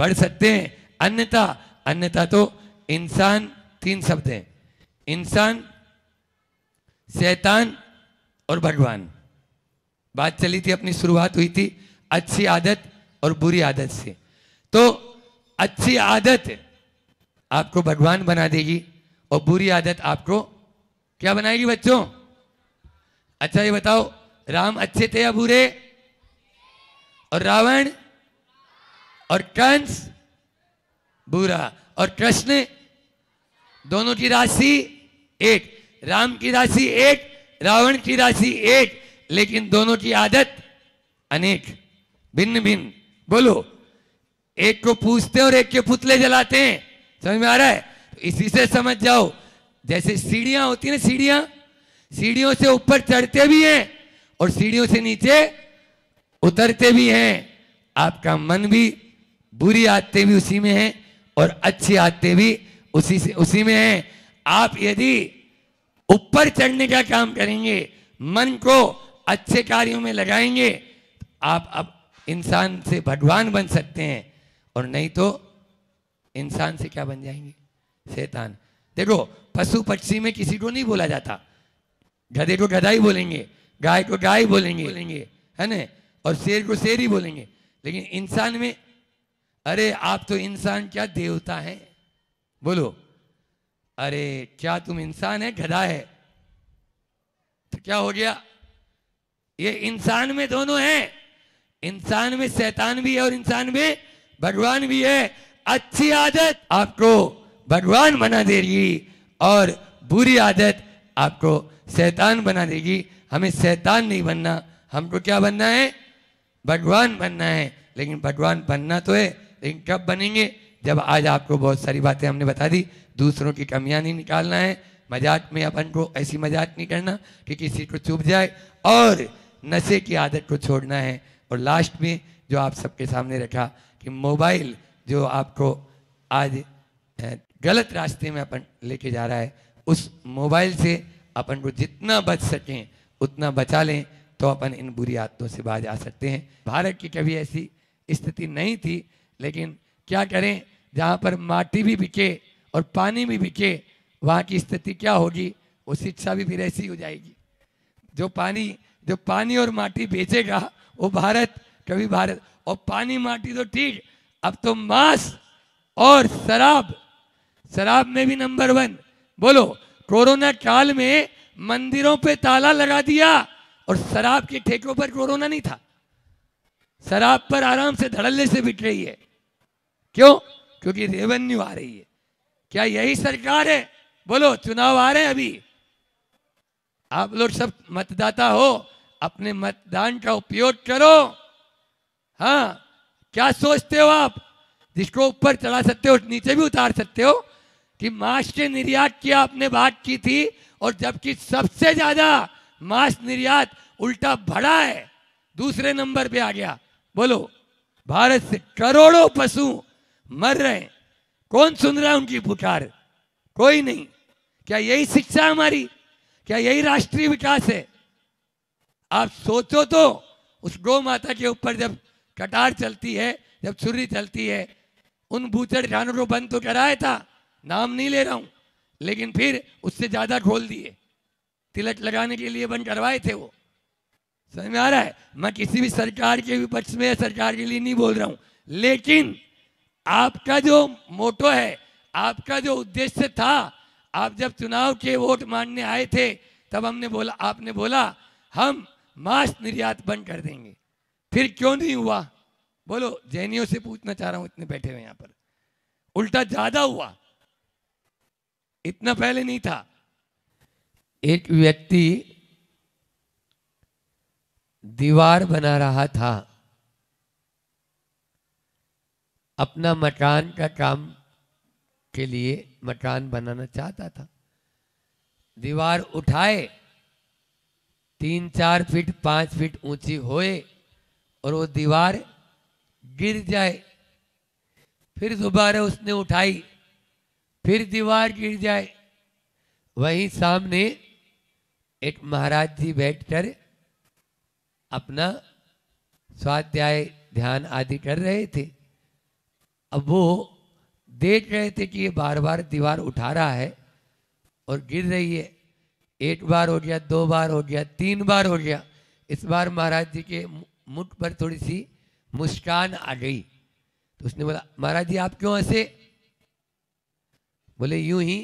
बढ़ सकते हैं अन्यथा अन्यथा तो इंसान तीन शब्द हैं इंसान शैतान और भगवान बात चली थी अपनी शुरुआत हुई थी अच्छी आदत और बुरी आदत से तो अच्छी आदत आपको भगवान बना देगी और बुरी आदत आपको क्या बनाएगी बच्चों अच्छा ये बताओ राम अच्छे थे या बुरे और रावण और कंस बुरा और कृष्ण दोनों की राशि एक राम की राशि एक रावण की राशि एक लेकिन दोनों की आदत अनेक भिन्न भिन्न बोलो एक को पूछते और एक के पुतले जलाते हैं समझ में आ रहा है तो इसी से समझ जाओ जैसे सीढ़ियां होती है ना सीढ़ियां सीढ़ियों से ऊपर चढ़ते भी हैं और सीढ़ियों से नीचे उतरते भी हैं आपका मन भी बुरी आते भी उसी में है और अच्छी आते भी उसी से उसी में है आप यदि ऊपर चढ़ने का काम करेंगे मन को अच्छे कार्यों में लगाएंगे तो आप अब इंसान से भगवान बन सकते हैं और नहीं तो इंसान से क्या बन जाएंगे शैतान देखो पशु पक्षी में किसी को नहीं बोला जाता गधे को गधा ही बोलेंगे गाय को गाय बोलेंगे बोलेंगे है ना और शेर को शेर ही बोलेंगे लेकिन इंसान में अरे आप तो इंसान क्या देवता है बोलो अरे क्या तुम इंसान है गधा है तो क्या हो गया ये इंसान में दोनों है इंसान में शैतान भी है और इंसान में भगवान भी है अच्छी आदत आपको भगवान बना दे रही और बुरी आदत आपको शैतान बना देगी हमें शैतान नहीं बनना हमको क्या बनना है भगवान बनना है लेकिन भगवान बनना तो है लेकिन कब बनेंगे जब आज आपको बहुत सारी बातें हमने बता दी दूसरों की कमियां नहीं निकालना है मजाक में अपन को ऐसी मजाक नहीं करना कि किसी को चुप जाए और नशे की आदत को छोड़ना है और लास्ट में जो आप सबके सामने रखा कि मोबाइल जो आपको आज गलत रास्ते में अपन लेके जा रहा है उस मोबाइल से अपन को जितना बच सकें उतना बचा लें तो अपन इन बुरी आदतों से बाज आ सकते हैं भारत की कभी ऐसी स्थिति नहीं थी लेकिन क्या करें जहाँ पर माटी भी बिके और पानी भी बिके वहाँ की स्थिति क्या होगी वो शिक्षा भी फिर ऐसी हो जाएगी जो पानी जो पानी और माटी बेचेगा वो भारत कभी भारत और पानी माटी तो ठीक अब तो मांस और शराब शराब में भी नंबर वन बोलो कोरोना काल में मंदिरों पे ताला लगा दिया और शराब के ठेकों पर कोरोना नहीं था शराब पर आराम से धड़ल्ले से बिक रही है क्यों क्योंकि रेवेन्यू आ रही है क्या यही सरकार है बोलो चुनाव आ रहे हैं अभी आप लोग सब मतदाता हो अपने मतदान का उपयोग करो हाँ क्या सोचते हो आप जिसको ऊपर चढ़ा सकते हो नीचे भी उतार सकते हो कि मांस के निर्यात की आपने बात की थी और जबकि सबसे ज्यादा मांस निर्यात उल्टा भड़ा है दूसरे नंबर पे आ गया बोलो भारत से करोड़ों पशु मर रहे हैं कौन सुन रहा है उनकी पुकार कोई नहीं क्या यही शिक्षा हमारी क्या यही राष्ट्रीय विकास है आप सोचो तो उस गौ माता के ऊपर जब कटार चलती है जब छुरी चलती है उन भूचड़ जानवरों बंद तो कराया था नाम नहीं ले रहा हूं लेकिन फिर उससे ज़्यादा खोल दिए तिलक लगाने के लिए बंद करवाए थे वो समझ में आ रहा है मैं किसी भी सरकार के विपक्ष में सरकार के लिए नहीं बोल रहा हूं लेकिन आपका जो मोटो है आपका जो उद्देश्य था आप जब चुनाव के वोट मांगने आए थे तब हमने बोला आपने बोला हम मास्क निर्यात बंद कर देंगे फिर क्यों नहीं हुआ बोलो जैनियों से पूछना चाह रहा हूं इतने बैठे हुए यहाँ पर उल्टा ज़्यादा हुआ इतना पहले नहीं था एक व्यक्ति दीवार बना रहा था अपना मकान का काम के लिए मकान बनाना चाहता था दीवार उठाए तीन चार फीट पांच फीट ऊंची होए और वो दीवार गिर जाए फिर दोबारा उसने उठाई फिर दीवार गिर जाए वहीं सामने एक महाराज जी बैठकर अपना स्वाध्याय ध्यान आदि कर रहे थे अब वो देख रहे थे कि ये बार बार दीवार उठा रहा है और गिर रही है एक बार हो गया दो बार हो गया तीन बार हो गया इस बार महाराज जी के मुठ पर थोड़ी सी मुस्कान आ गई तो उसने बोला महाराज जी आप क्यों ऐसे बोले यूं ही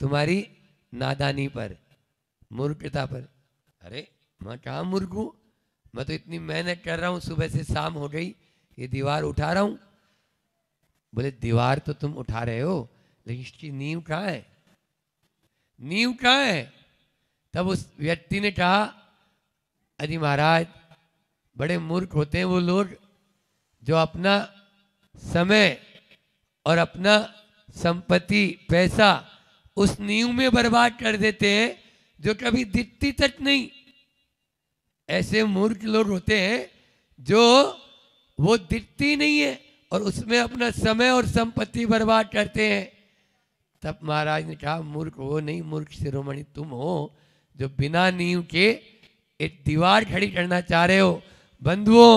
तुम्हारी नादानी पर मूर्खता पर अरे मैं कहा मूर्ख हूं मैं तो इतनी मेहनत कर रहा हूँ सुबह से शाम हो गई ये दीवार उठा रहा हूं बोले दीवार तो तुम उठा रहे हो लेकिन इसकी नींव कहाँ है नींव कहाँ है तब उस व्यक्ति ने कहा अरे महाराज बड़े मूर्ख होते हैं वो लोग जो अपना समय और अपना संपत्ति पैसा उस नींव में बर्बाद कर देते हैं जो कभी दिखती तक नहीं ऐसे मूर्ख लोग होते हैं जो वो दिखती नहीं है और उसमें अपना समय और संपत्ति बर्बाद करते हैं तब महाराज ने कहा मूर्ख वो नहीं मूर्ख शिरोमणि तुम हो जो बिना नींव के एक दीवार खड़ी करना चाह रहे हो बंधुओं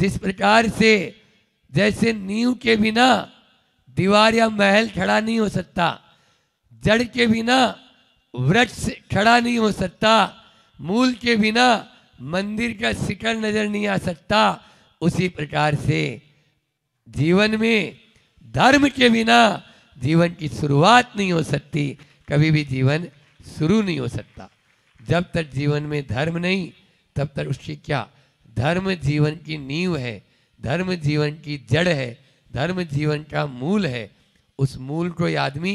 जिस प्रकार से जैसे नींव के बिना दीवार या महल खड़ा नहीं हो सकता जड़ के बिना वृक्ष खड़ा नहीं हो सकता मूल के बिना मंदिर का शिखर नजर नहीं आ सकता उसी प्रकार से जीवन में धर्म के बिना जीवन की शुरुआत नहीं हो सकती कभी भी जीवन शुरू नहीं हो सकता जब तक जीवन में धर्म नहीं तब तक उसकी क्या धर्म जीवन की नींव है धर्म जीवन की जड़ है धर्म जीवन का मूल है उस मूल को ये आदमी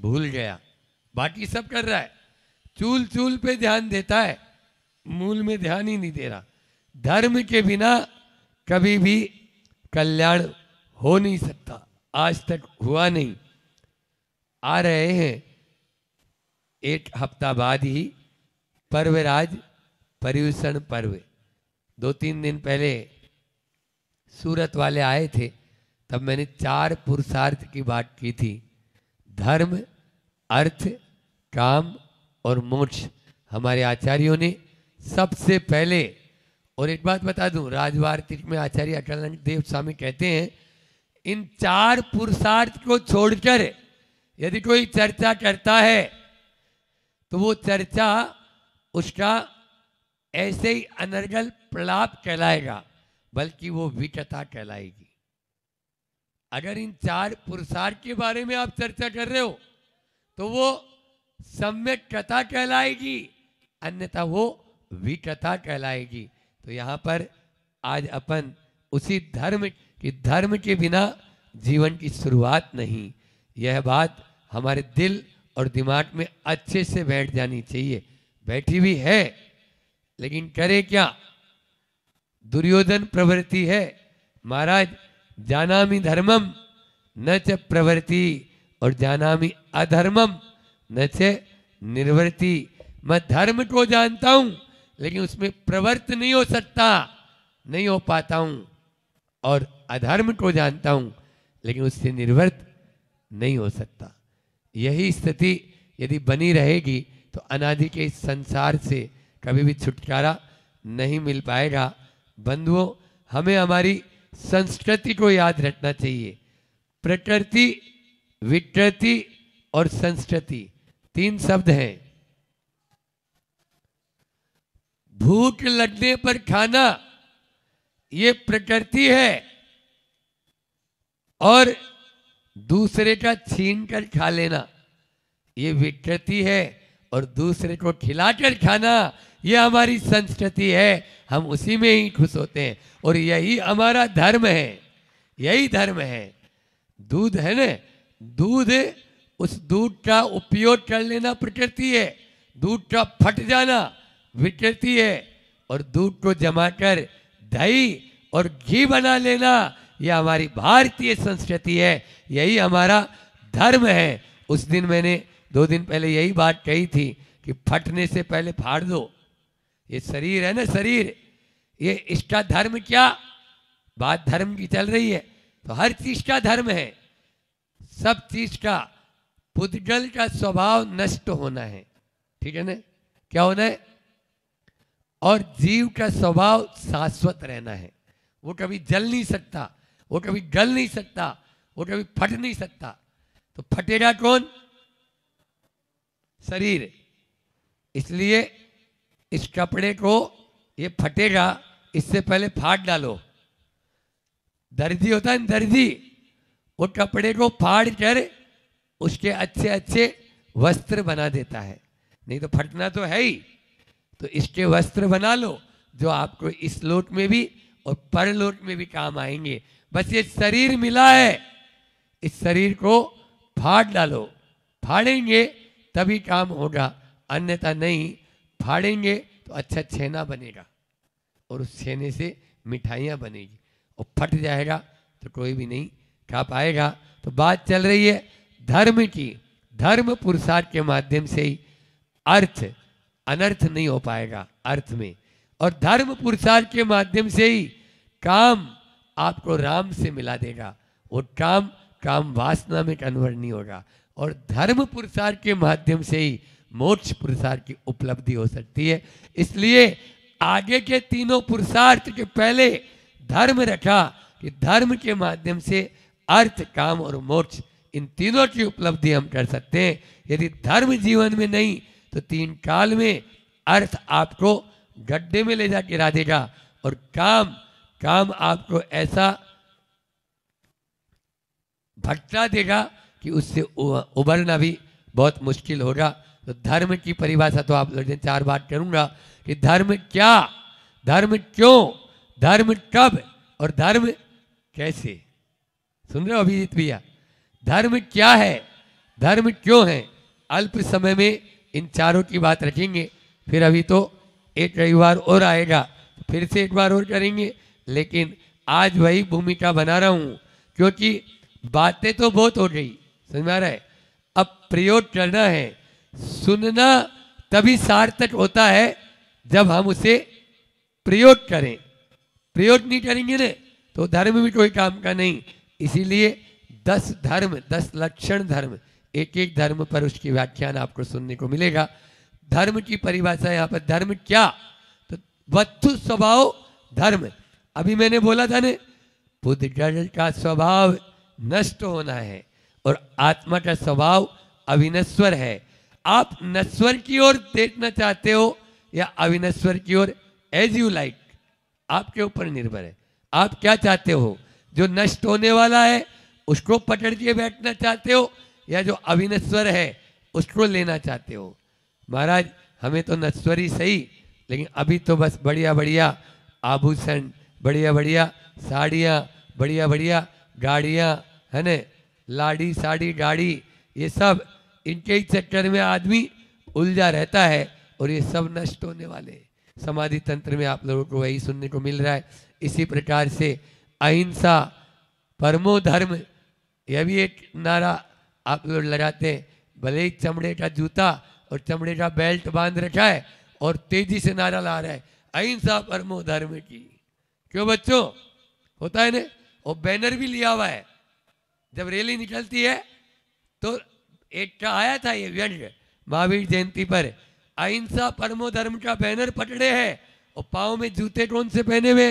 भूल गया बाकी सब कर रहा है चूल चूल पे ध्यान देता है मूल में ध्यान ही नहीं दे रहा धर्म के बिना कभी भी कल्याण हो नहीं सकता आज तक हुआ नहीं आ रहे हैं एक हफ्ता बाद ही पर्वराज पर्यूषण पर्व दो तीन दिन पहले सूरत वाले आए थे तब मैंने चार पुरुषार्थ की बात की थी धर्म अर्थ काम और मोक्ष हमारे आचार्यों ने सबसे पहले और एक बात बता दूं राजवार्तिक में आचार्य अटल देव स्वामी कहते हैं इन चार पुरुषार्थ को छोड़कर यदि कोई चर्चा करता है तो वो चर्चा उसका ऐसे ही अनर्गल प्रलाप कहलाएगा बल्कि वो विकता कहलाएगी अगर इन चार पुरुषार्थ के बारे में आप चर्चा कर रहे हो तो वो सम्यक कथा कहलाएगी अन्यथा वो विकथा कहलाएगी तो यहाँ पर आज अपन उसी धर्म कि धर्म के बिना जीवन की शुरुआत नहीं यह बात हमारे दिल और दिमाग में अच्छे से बैठ जानी चाहिए बैठी भी है लेकिन करे क्या दुर्योधन प्रवृत्ति है महाराज जानामि धर्मम न च प्रवृत्ति और जानामि अधर्मम न च निर्वृत्ति मैं धर्म को जानता हूं लेकिन उसमें प्रवृत्त नहीं हो सकता नहीं हो पाता हूं और अधर्म को जानता हूं लेकिन उससे निर्वृत्त नहीं हो सकता यही स्थिति यदि बनी रहेगी तो अनादि के इस संसार से कभी भी छुटकारा नहीं मिल पाएगा बंधुओं हमें हमारी संस्कृति को याद रखना चाहिए प्रकृति विकृति और संस्कृति तीन शब्द हैं भूख लगने पर खाना ये प्रकृति है और दूसरे का छीन कर खा लेना ये विकृति है और दूसरे को खिलाकर खाना ये हमारी संस्कृति है हम उसी में ही खुश होते हैं और यही हमारा धर्म है यही धर्म है दूध है ना दूध उस दूध का उपयोग कर लेना प्रकृति है दूध का फट जाना विकृति है और दूध को जमाकर दही और घी बना लेना यह हमारी भारतीय संस्कृति है यही हमारा धर्म है उस दिन मैंने दो दिन पहले यही बात कही थी कि फटने से पहले फाड़ दो ये शरीर है ना शरीर ये इसका धर्म क्या बात धर्म की चल रही है तो हर चीज का धर्म है सब चीज का पुद्गल का स्वभाव नष्ट होना है ठीक है ना क्या होना है और जीव का स्वभाव शाश्वत रहना है वो कभी जल नहीं सकता वो कभी गल नहीं सकता वो कभी फट नहीं सकता तो फटेगा कौन शरीर इसलिए इस कपड़े को ये फटेगा इससे पहले फाड़ डालो दर्जी होता है दर्जी वो कपड़े को फाड़ कर उसके अच्छे अच्छे वस्त्र बना देता है नहीं तो फटना तो है ही तो इसके वस्त्र बना लो जो आपको इस लोट में भी और परलोट में भी काम आएंगे बस ये शरीर मिला है इस शरीर को फाड़ डालो फाड़ेंगे तभी काम होगा अन्यथा नहीं फाड़ेंगे तो अच्छा छेना बनेगा और उस छेने से मिठाइयाँ बनेगी और फट जाएगा तो कोई भी नहीं खा पाएगा तो बात चल रही है धर्म की धर्म पुरुषार्थ के माध्यम से ही अर्थ अनर्थ नहीं हो पाएगा अर्थ में और धर्म पुरुषार्थ के माध्यम से ही काम आपको राम से मिला देगा और काम काम वासना में कन्वर्ट नहीं होगा और धर्म पुरुषार्थ के माध्यम से ही मोक्ष पुरुषार्थ की उपलब्धि हो सकती है इसलिए आगे के तीनों पुरुषार्थ के पहले धर्म रखा कि धर्म के माध्यम से अर्थ काम और मोक्ष इन तीनों की उपलब्धि हम कर सकते हैं यदि धर्म जीवन में नहीं तो तीन काल में अर्थ आपको गड्ढे में ले जा गिरा देगा और काम काम आपको ऐसा भटका देगा कि उससे उबरना भी बहुत मुश्किल होगा तो धर्म की परिभाषा तो आप लगभग चार बार करूंगा कि धर्म क्या धर्म क्यों धर्म कब और धर्म कैसे सुन रहे हो अभिजीत भैया धर्म क्या है धर्म क्यों है अल्प समय में इन चारों की बात रखेंगे फिर अभी तो एक रविवार और आएगा फिर से एक बार और करेंगे लेकिन आज वही भूमिका बना रहा हूं क्योंकि बातें तो बहुत हो गई समझ में आ रहा है अब प्रयोग करना है सुनना तभी सार्थक होता है जब हम उसे प्रयोग करें प्रयोग नहीं करेंगे ना तो धर्म भी कोई काम का नहीं इसीलिए दस धर्म दस लक्षण धर्म एक एक धर्म पर उसकी व्याख्यान आपको सुनने को मिलेगा धर्म की परिभाषा यहाँ पर धर्म क्या तो वत्थु स्वभाव धर्म अभी मैंने बोला था ने बुद्ध का स्वभाव नष्ट होना है और आत्मा का स्वभाव अविनश्वर है आप नश्वर की ओर देखना चाहते हो या अविनश्वर की ओर एज यू लाइक आपके ऊपर निर्भर है आप क्या चाहते हो जो नष्ट होने वाला है उसको पकड़ के बैठना चाहते हो या जो अविनश्वर है उसको लेना चाहते हो महाराज हमें तो नश्वर ही सही लेकिन अभी तो बस बढ़िया बढ़िया आभूषण बढ़िया बढ़िया साड़ियाँ बढ़िया बढ़िया गाड़ियाँ है न लाड़ी साड़ी गाड़ी ये सब इनके चक्कर में आदमी उलझा रहता है और ये सब नष्ट होने वाले समाधि तंत्र में आप लोगों को वही सुनने को मिल रहा है इसी प्रकार से अहिंसा परमो धर्म यह भी एक नारा आप लोग लगाते हैं भले ही चमड़े का जूता और चमड़े का बेल्ट बांध रखा है और तेजी से नारा ला रहा है अहिंसा परमो धर्म की क्यों बच्चों होता है ना और बैनर भी लिया हुआ है जब रैली निकलती है तो एक आया था ये व्यंग महावीर जयंती पर अहिंसा परमो धर्म का बैनर पटड़े है और पाओ में जूते कौन से पहने हुए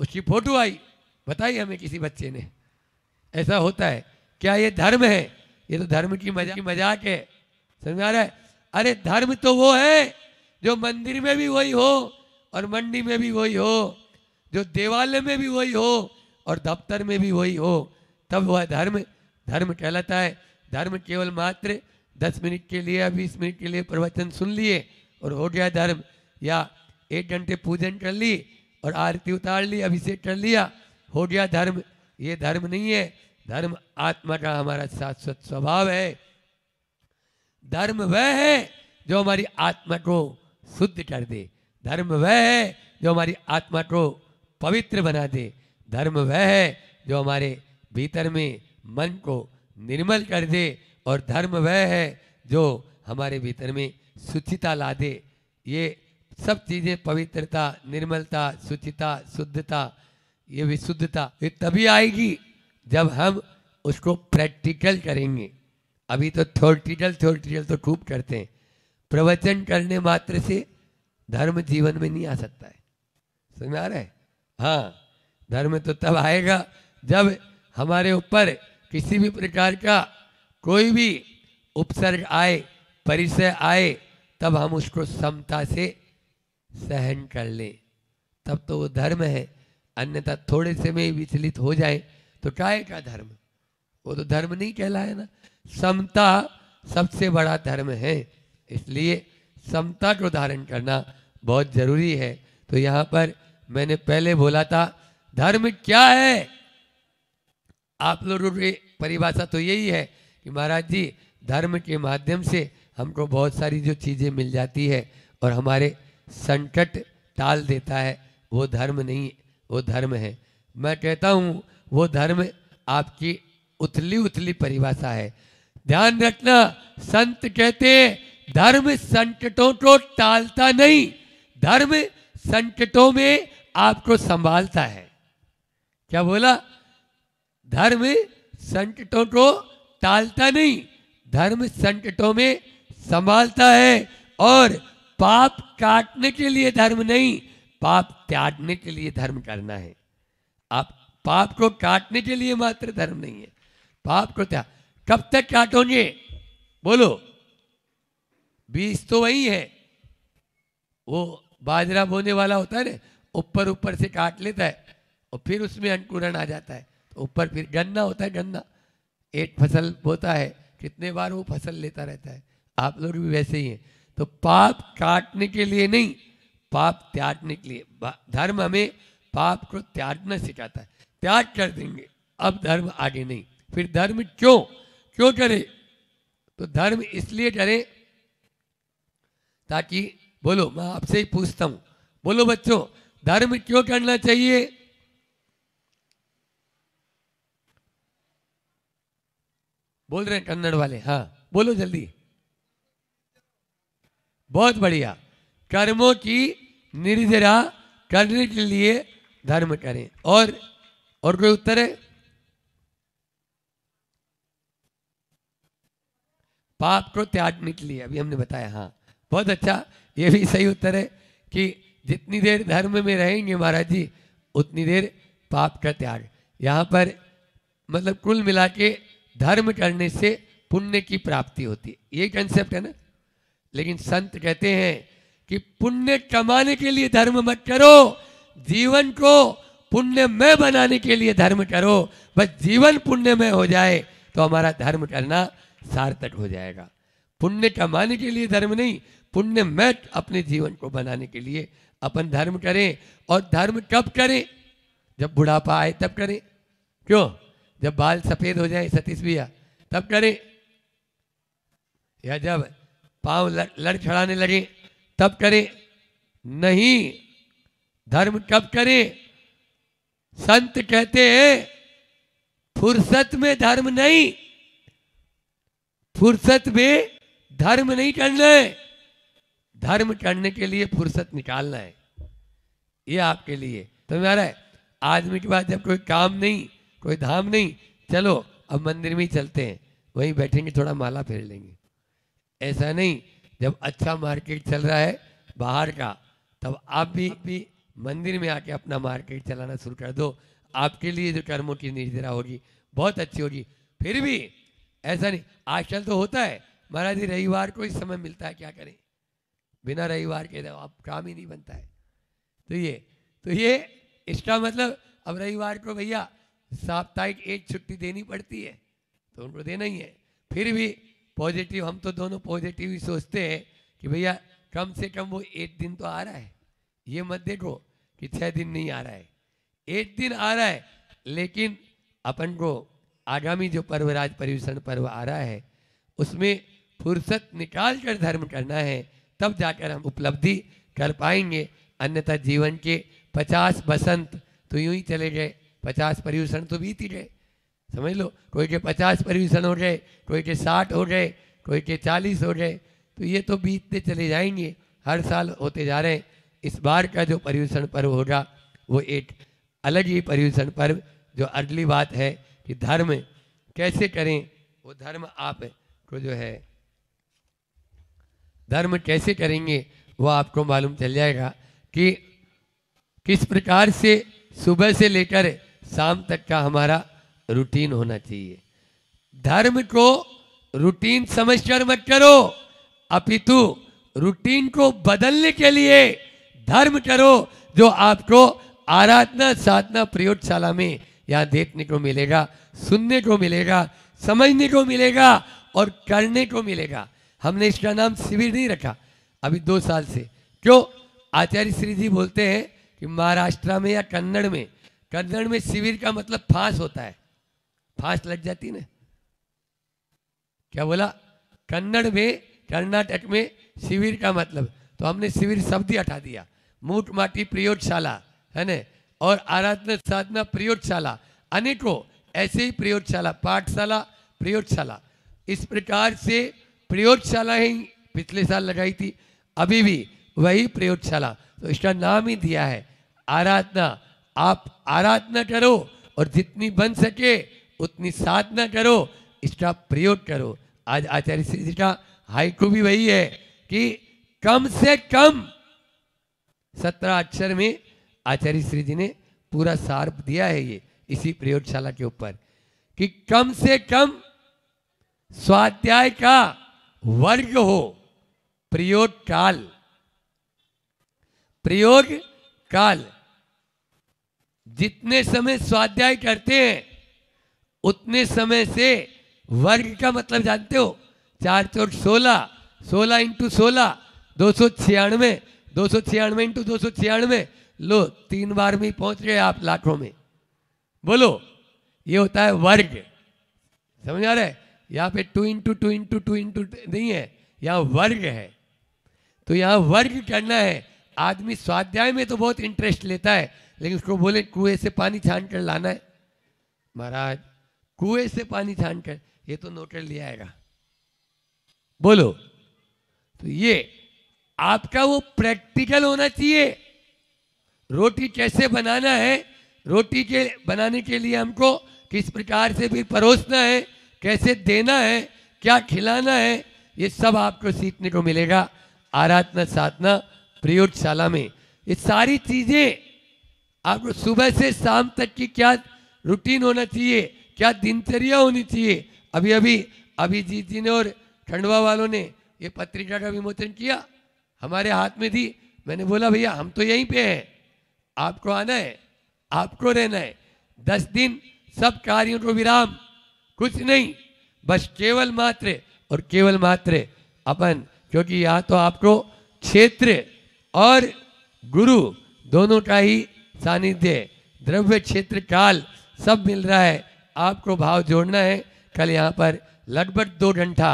उसकी फोटो आई बताई हमें किसी बच्चे ने ऐसा होता है क्या ये धर्म है ये तो धर्म की मजा मजाक है समझ आ रहा है अरे धर्म तो वो है जो मंदिर में भी वही हो और मंडी में भी वही हो जो देवालय में भी वही हो और दफ्तर में भी वही हो तब वह धर्म धर्म कहलाता है धर्म केवल मात्र दस मिनट के लिए या बीस मिनट के लिए प्रवचन सुन लिए और हो गया धर्म या एक घंटे पूजन कर ली और आरती उतार ली अभिषेक कर लिया हो गया धर्म ये धर्म नहीं है धर्म आत्मा का हमारा शाश्वत स्वभाव है धर्म वह है जो हमारी आत्मा को शुद्ध कर दे धर्म वह है जो हमारी आत्मा को पवित्र बना दे धर्म वह है जो हमारे भीतर में मन को निर्मल कर दे और धर्म वह है जो हमारे भीतर में शुचिता ला दे ये सब चीज़ें पवित्रता निर्मलता शुचिता शुद्धता ये विशुद्धता ये तभी आएगी जब हम उसको प्रैक्टिकल करेंगे अभी तो थ्योरटिकल थोरटिकल तो खूब करते हैं प्रवचन करने मात्र से धर्म जीवन में नहीं आ सकता है समझ आ रहा है हाँ धर्म तो तब आएगा जब हमारे ऊपर किसी भी प्रकार का कोई भी उपसर्ग आए परिचय आए तब हम उसको समता से सहन कर लें तब तो वो धर्म है अन्यथा थोड़े से में विचलित हो जाए तो काय का धर्म वो तो धर्म नहीं कहलाए ना समता सबसे बड़ा धर्म है इसलिए समता को धारण करना बहुत जरूरी है तो यहाँ पर मैंने पहले बोला था धर्म क्या है आप लोगों की परिभाषा तो यही है कि महाराज जी धर्म के माध्यम से हमको बहुत सारी जो चीज़ें मिल जाती है और हमारे संकट टाल देता है वो धर्म नहीं वो धर्म है मैं कहता हूँ वो धर्म आपकी उथली उथली परिभाषा है ध्यान रखना संत कहते हैं धर्म संकटों को टालता नहीं धर्म संकटों में आपको संभालता है क्या बोला धर्म संकटों को टालता नहीं धर्म संकटों में संभालता है और पाप काटने के लिए धर्म नहीं पाप त्यागने के लिए धर्म करना है आप पाप को काटने के लिए मात्र धर्म नहीं है पाप को त्याग कब तक काटोगे बोलो बीज तो वही है वो बाजरा बोने वाला होता है ना ऊपर ऊपर से काट लेता है और फिर उसमें अंकुरण आ जाता है ऊपर फिर गन्ना होता है गन्ना एक फसल बोता है कितने बार वो फसल लेता रहता है आप लोग भी वैसे ही हैं तो पाप काटने के लिए नहीं पाप त्यागने के लिए धर्म हमें पाप को त्यागना सिखाता है त्याग कर देंगे अब धर्म आगे नहीं फिर धर्म क्यों क्यों करे तो धर्म इसलिए करे ताकि बोलो मैं आपसे ही पूछता हूं बोलो बच्चों धर्म क्यों करना चाहिए बोल रहे हैं कन्नड़ वाले हाँ बोलो जल्दी बहुत बढ़िया कर्मों की निर्जरा करने के लिए धर्म करें और और कोई उत्तर है पाप को त्यागने के लिए अभी हमने बताया हाँ बहुत अच्छा ये भी सही उत्तर है कि जितनी देर धर्म में रहेंगे महाराज जी उतनी देर पाप का त्याग यहाँ पर मतलब कुल मिला के धर्म करने से पुण्य की प्राप्ति होती है ये कंसेप्ट है ना लेकिन संत कहते हैं कि पुण्य कमाने के लिए धर्म मत करो जीवन को पुण्यमय बनाने के लिए धर्म करो बस जीवन पुण्यमय हो जाए तो हमारा धर्म करना सार्थक हो जाएगा पुण्य कमाने के लिए धर्म नहीं पुण्य में अपने जीवन को बनाने के लिए अपन धर्म करें और धर्म कब करें जब बुढ़ापा आए तब करें क्यों जब बाल सफ़ेद हो जाए सतीश भैया तब डरे या जब पांव लड़, छड़ाने लगे तब करें नहीं धर्म कब करे संत कहते हैं फुर्सत में धर्म नहीं फुर्सत में धर्म नहीं करना है धर्म करने के लिए फुर्सत निकालना है ये आपके लिए समझ आ रहा है आदमी के पास जब कोई काम नहीं कोई धाम नहीं चलो अब मंदिर में ही चलते हैं वहीं बैठेंगे थोड़ा माला फेर लेंगे ऐसा नहीं जब अच्छा मार्केट चल रहा है बाहर का तब आप भी, भी मंदिर में आके अपना मार्केट चलाना शुरू कर दो आपके लिए जो कर्मों की निर्जरा होगी बहुत अच्छी होगी फिर भी ऐसा नहीं आजकल तो होता है महाराज जी रविवार को ही समय मिलता है क्या करें बिना रविवार के तो आप काम ही नहीं बनता है तो ये तो ये इसका मतलब अब रविवार को भैया साप्ताहिक एक छुट्टी देनी पड़ती है तो उनको देना ही है फिर भी पॉजिटिव हम तो दोनों पॉजिटिव ही सोचते हैं कि भैया कम से कम वो एक दिन तो आ रहा है ये मत देखो कि छः दिन नहीं आ रहा है एक दिन आ रहा है लेकिन अपन को आगामी जो पर्व राज परिवेशन पर्व आ रहा है उसमें फुर्सत निकाल कर धर्म करना है तब जाकर हम उपलब्धि कर पाएंगे अन्यथा जीवन के पचास बसंत तो यूं ही चले गए પચાસ तो बीत ही જાય समझ लो कोई के पचास परिवेशन हो जाए कोई के साठ हो जाए कोई के चालीस हो जाए तो ये तो बीतते चले जाएंगे हर साल होते जा रहे हैं इस बार का जो परिवेशन पर्व होगा वो एक अलग ही परिवेशन पर्व जो अगली बात है कि धर्म कैसे करें वो धर्म आप को जो है धर्म कैसे करेंगे वो आपको मालूम चल जाएगा कि किस प्रकार से सुबह से लेकर शाम तक का हमारा रूटीन होना चाहिए धर्म को रूटीन समझकर मत करो अपितु रूटीन को बदलने के लिए धर्म करो जो आपको आराधना साधना प्रयोगशाला में यहां देखने को मिलेगा सुनने को मिलेगा समझने को मिलेगा और करने को मिलेगा हमने इसका नाम शिविर नहीं रखा अभी दो साल से क्यों आचार्य श्री जी बोलते हैं कि महाराष्ट्र में या कन्नड़ में कन्नड़ में शिविर का मतलब फांस होता है फांस लग जाती ना क्या बोला कन्नड़ में कर्नाटक में शिविर का मतलब तो हमने शिविर शब्द ही हटा दिया मूट माटी प्रयोगशाला है ना और आराधना साधना प्रयोगशाला अनेकों ऐसे ही प्रयोगशाला पाठशाला प्रयोगशाला इस प्रकार से प्रयोगशाला ही पिछले साल लगाई थी अभी भी वही प्रयोगशाला तो इसका नाम ही दिया है आराधना आप आराधना करो और जितनी बन सके उतनी साधना करो इसका प्रयोग करो आज आचार्य श्री जी का हाइकू भी वही है कि कम से कम सत्रह अक्षर में आचार्य श्री जी ने पूरा सार दिया है ये इसी प्रयोगशाला के ऊपर कि कम से कम स्वाध्याय का वर्ग हो प्रयोग काल प्रयोग काल जितने समय स्वाध्याय करते हैं उतने समय से वर्ग का मतलब जानते हो चार चौक सोलह सोलह इंटू सोलह दो सौ छियानवे दो सौ छियानवे इंटू दो सौ छियानवे लो तीन बार में पहुंच गए आप लाखों में बोलो ये होता है वर्ग समझ आ रहा है यहाँ पे two into two into two into नहीं है यहाँ वर्ग है तो यहाँ वर्ग करना है आदमी स्वाध्याय में तो बहुत इंटरेस्ट लेता है लेकिन उसको बोले कुएं से पानी छान कर लाना है महाराज कुएं से पानी छान कर ये तो नोटर ले आएगा बोलो तो ये आपका वो प्रैक्टिकल होना चाहिए रोटी कैसे बनाना है रोटी के बनाने के लिए हमको किस प्रकार से भी परोसना है कैसे देना है क्या खिलाना है ये सब आपको सीखने को मिलेगा आराधना साधना प्रयोगशाला में ये सारी चीज़ें आप सुबह से शाम तक की क्या रूटीन होना चाहिए क्या दिनचर्या होनी चाहिए अभी अभी अभिजीत जी ने और खंडवा वालों ने ये पत्रिका का विमोचन किया हमारे हाथ में थी मैंने बोला भैया हम तो यहीं पे हैं आपको आना है आपको रहना है दस दिन सब कार्यों को विराम कुछ नहीं बस केवल मात्र और केवल मात्र अपन क्योंकि यहाँ तो आपको क्षेत्र और गुरु दोनों का ही सानिध्य द्रव्य क्षेत्र काल सब मिल रहा है आपको भाव जोड़ना है कल यहाँ पर लगभग दो घंटा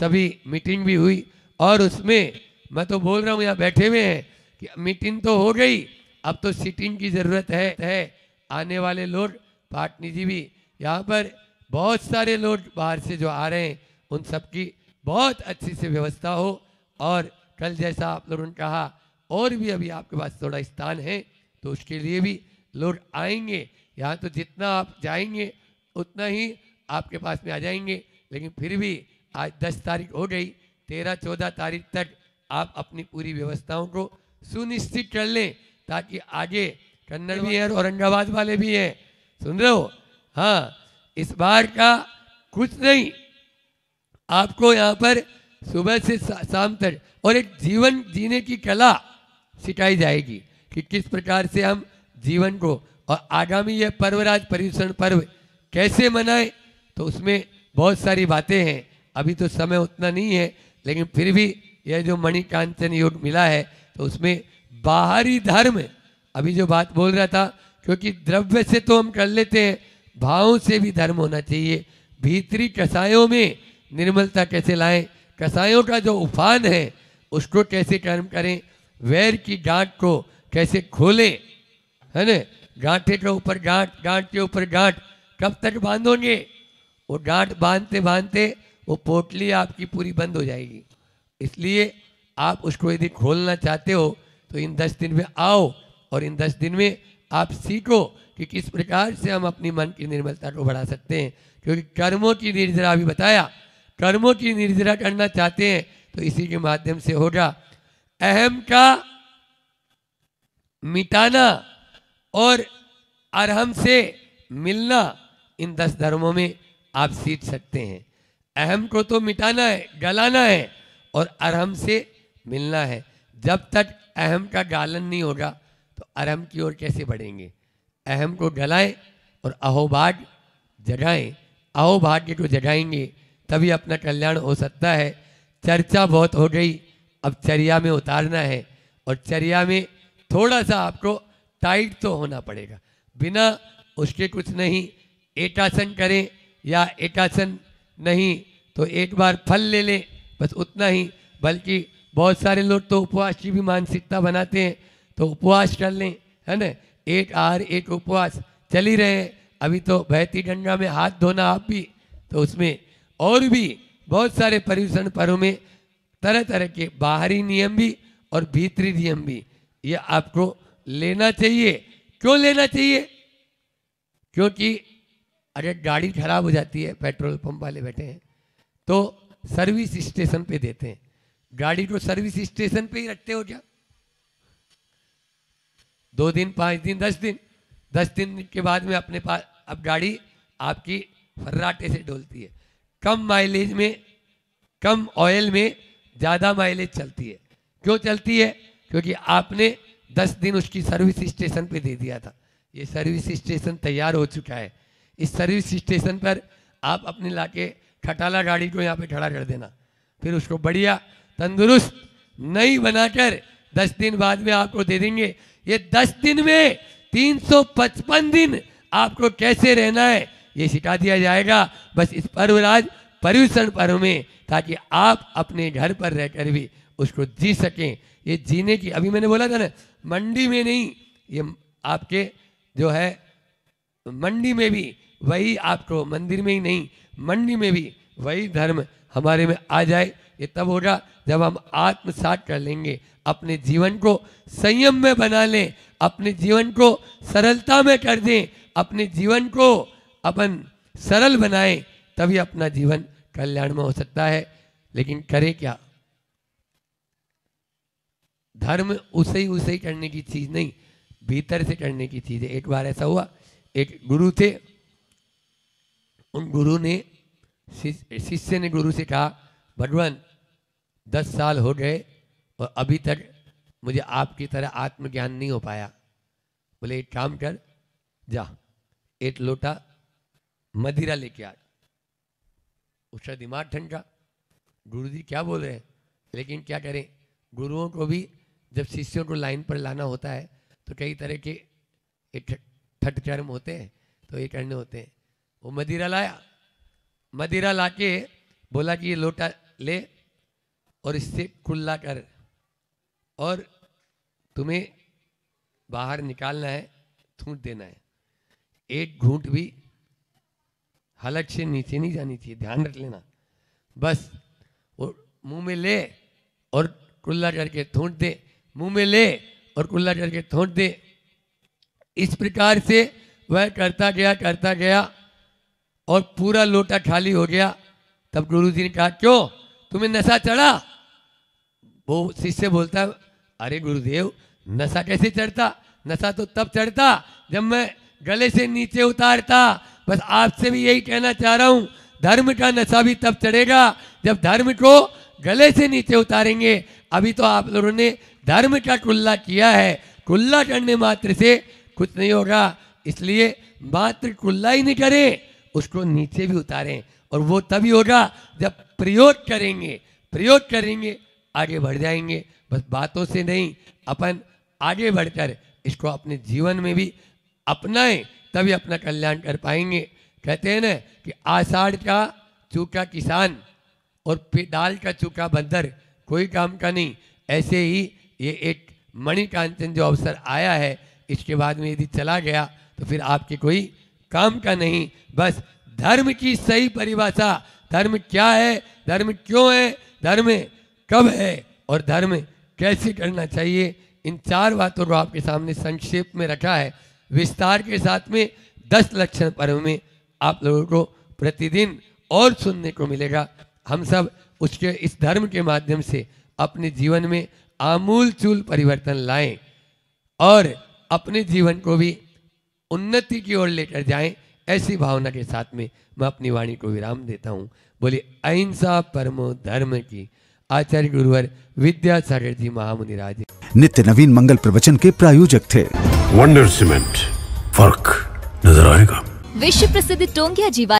सभी मीटिंग भी हुई और उसमें मैं तो बोल रहा हूँ यहाँ बैठे हुए हैं कि मीटिंग तो हो गई अब तो सीटिंग की ज़रूरत है, है आने वाले लोग पाटनी जी भी यहाँ पर बहुत सारे लोग बाहर से जो आ रहे हैं उन सबकी बहुत अच्छी से व्यवस्था हो और कल जैसा आप लोगों ने कहा और भी अभी आपके पास थोड़ा स्थान है तो उसके लिए भी लोग आएंगे यहाँ तो जितना आप जाएंगे उतना ही आपके पास में आ जाएंगे लेकिन फिर भी आज दस तारीख हो गई तेरह चौदह तारीख तक आप अपनी पूरी व्यवस्थाओं को सुनिश्चित कर लें ताकि आगे कन्नड़ भी हैं औरंगाबाद वाले भी हैं सुन रहे हो हाँ इस बार का कुछ नहीं आपको यहाँ पर सुबह से शाम तक और एक जीवन जीने की कला सिखाई जाएगी कि किस प्रकार से हम जीवन को और आगामी यह पर्वराज परिषण पर्व कैसे मनाएं तो उसमें बहुत सारी बातें हैं अभी तो समय उतना नहीं है लेकिन फिर भी यह जो मणिकांचन योग मिला है तो उसमें बाहरी धर्म अभी जो बात बोल रहा था क्योंकि द्रव्य से तो हम कर लेते हैं भावों से भी धर्म होना चाहिए भीतरी कसायों में निर्मलता कैसे लाएं कसायों का जो उफान है उसको कैसे कर्म करें वैर की गांठ को कैसे खोले है ना गांठे के ऊपर गांठ गांठ के ऊपर गांठ कब तक बांधोगे वो गांठ बांधते बांधते वो पोटली आपकी पूरी बंद हो जाएगी इसलिए आप उसको यदि खोलना चाहते हो तो इन दस दिन में आओ और इन दस दिन में आप सीखो कि किस प्रकार से हम अपनी मन की निर्मलता को बढ़ा सकते हैं क्योंकि कर्मों की निर्जरा अभी बताया कर्मों की निर्जरा करना चाहते हैं तो इसी के माध्यम से होगा अहम का मिटाना और अरहम से मिलना इन दस धर्मों में आप सीख सकते हैं अहम को तो मिटाना है गलाना है और अरहम से मिलना है जब तक अहम का गालन नहीं होगा तो अरहम की ओर कैसे बढ़ेंगे अहम को गलाएं और अहोभाग जगाएं अहोभाग्य को जगाएंगे तभी अपना कल्याण हो सकता है चर्चा बहुत हो गई अब चर्या में उतारना है और चर्या में थोड़ा सा आपको टाइट तो होना पड़ेगा बिना उसके कुछ नहीं एटासन करें या एटासन नहीं तो एक बार फल ले लें बस उतना ही बल्कि बहुत सारे लोग तो उपवास की भी मानसिकता बनाते हैं तो उपवास कर लें है ना एक आर एक उपवास चल ही रहे हैं अभी तो बहती गंगा में हाथ धोना आप भी तो उसमें और भी बहुत सारे पर्यूषण पर्व में तरह तरह के बाहरी नियम भी और भीतरी नियम भी ये आपको लेना चाहिए क्यों लेना चाहिए क्योंकि अरे गाड़ी खराब हो जाती है पेट्रोल पंप वाले बैठे हैं तो सर्विस स्टेशन पे देते हैं गाड़ी को सर्विस स्टेशन पे ही रखते हो क्या दो दिन पाँच दिन दस दिन दस दिन के बाद में अपने पास अब गाड़ी आपकी फर्राटे से डोलती है कम माइलेज में कम ऑयल में ज़्यादा माइलेज चलती है क्यों चलती है क्योंकि आपने दस दिन उसकी सर्विस स्टेशन पे दे दिया था ये सर्विस स्टेशन तैयार हो चुका है इस सर्विस स्टेशन पर आप अपने लाके खटाला गाड़ी को यहाँ पे खड़ा कर देना फिर उसको बढ़िया तंदुरुस्त नई बनाकर दस दिन बाद में आपको दे देंगे ये दस दिन में 355 दिन आपको कैसे रहना है ये सिखा दिया जाएगा बस इस पर्वराज पर्यूषण पर्व में ताकि आप अपने घर पर रहकर भी उसको जी सकें ये जीने की अभी मैंने बोला था ना मंडी में नहीं ये आपके जो है मंडी में भी वही आपको मंदिर में ही नहीं मंडी में भी वही धर्म हमारे में आ जाए ये तब होगा जब हम आत्मसात कर लेंगे अपने जीवन को संयम में बना लें अपने जीवन को सरलता में कर दें अपने जीवन को अपन सरल बनाएं तभी अपना जीवन कल्याण में हो सकता है लेकिन करें क्या धर्म उसे ही उसे ही करने की चीज़ नहीं भीतर से करने की चीज़ है एक बार ऐसा हुआ एक गुरु थे उन गुरु ने शिष्य ने गुरु से कहा भगवान दस साल हो गए और अभी तक मुझे आपकी तरह आत्मज्ञान नहीं हो पाया बोले एक काम कर जा एक लोटा मदिरा लेके आ उसका दिमाग ठंडा गुरु जी क्या बोल रहे हैं लेकिन क्या करें गुरुओं को भी जब शिष्यों को लाइन पर लाना होता है तो कई तरह के ठट कर्म होते हैं तो ये करने होते हैं वो मदिरा लाया मदिरा ला के बोला कि ये लोटा ले और इससे कुल्ला कर और तुम्हें बाहर निकालना है थूट देना है एक घूंट भी हलक से नीचे नहीं जानी चाहिए ध्यान रख लेना बस वो मुंह में ले और कुल्ला करके थूट दे मुंह में ले और कुल्ला करके थोड़ दे इस प्रकार से वह करता गया करता गया और पूरा लोटा खाली हो गया तब गुरु जी ने कहा क्यों तुम्हें नशा चढ़ा वो शिष्य बोलता अरे गुरुदेव नशा कैसे चढ़ता नशा तो तब चढ़ता जब मैं गले से नीचे उतारता बस आपसे भी यही कहना चाह रहा हूं धर्म का नशा भी तब चढ़ेगा जब धर्म को गले से नीचे उतारेंगे अभी तो आप लोगों ने धर्म का कुल्ला किया है कुल्ला करने मात्र से कुछ नहीं होगा इसलिए मात्र कुल्ला ही नहीं करें उसको नीचे भी उतारें और वो तभी होगा जब प्रयोग करेंगे प्रयोग करेंगे आगे बढ़ जाएंगे बस बातों से नहीं अपन आगे बढ़कर इसको अपने जीवन में भी अपनाएं तभी अपना कल्याण कर पाएंगे कहते हैं ना कि आषाढ़ का चूका किसान और डाल का चूका बंदर कोई काम का नहीं ऐसे ही ये एक मणिकांचन जो अवसर आया है इसके बाद में यदि चला गया तो फिर आपके कोई काम का नहीं बस धर्म की सही परिभाषा धर्म क्या है धर्म क्यों है धर्म कब है और धर्म कैसे करना चाहिए इन चार बातों को आपके सामने संक्षेप में रखा है विस्तार के साथ में दस लक्षण पर्व में आप लोगों को प्रतिदिन और सुनने को मिलेगा हम सब उसके इस धर्म के माध्यम से अपने जीवन में आमूल चूल परिवर्तन लाएं और अपने जीवन को भी उन्नति की ओर लेकर जाएं ऐसी भावना के साथ में मैं अपनी वाणी को विराम देता हूं बोले अहिंसा परमो धर्म की आचार्य गुरुवर विद्यासागर जी महामुनिराज नित्य नवीन मंगल प्रवचन के प्रायोजक थे वंडर सीमेंट फर्क नजर आएगा विश्व प्रसिद्ध टोंगिया जीवा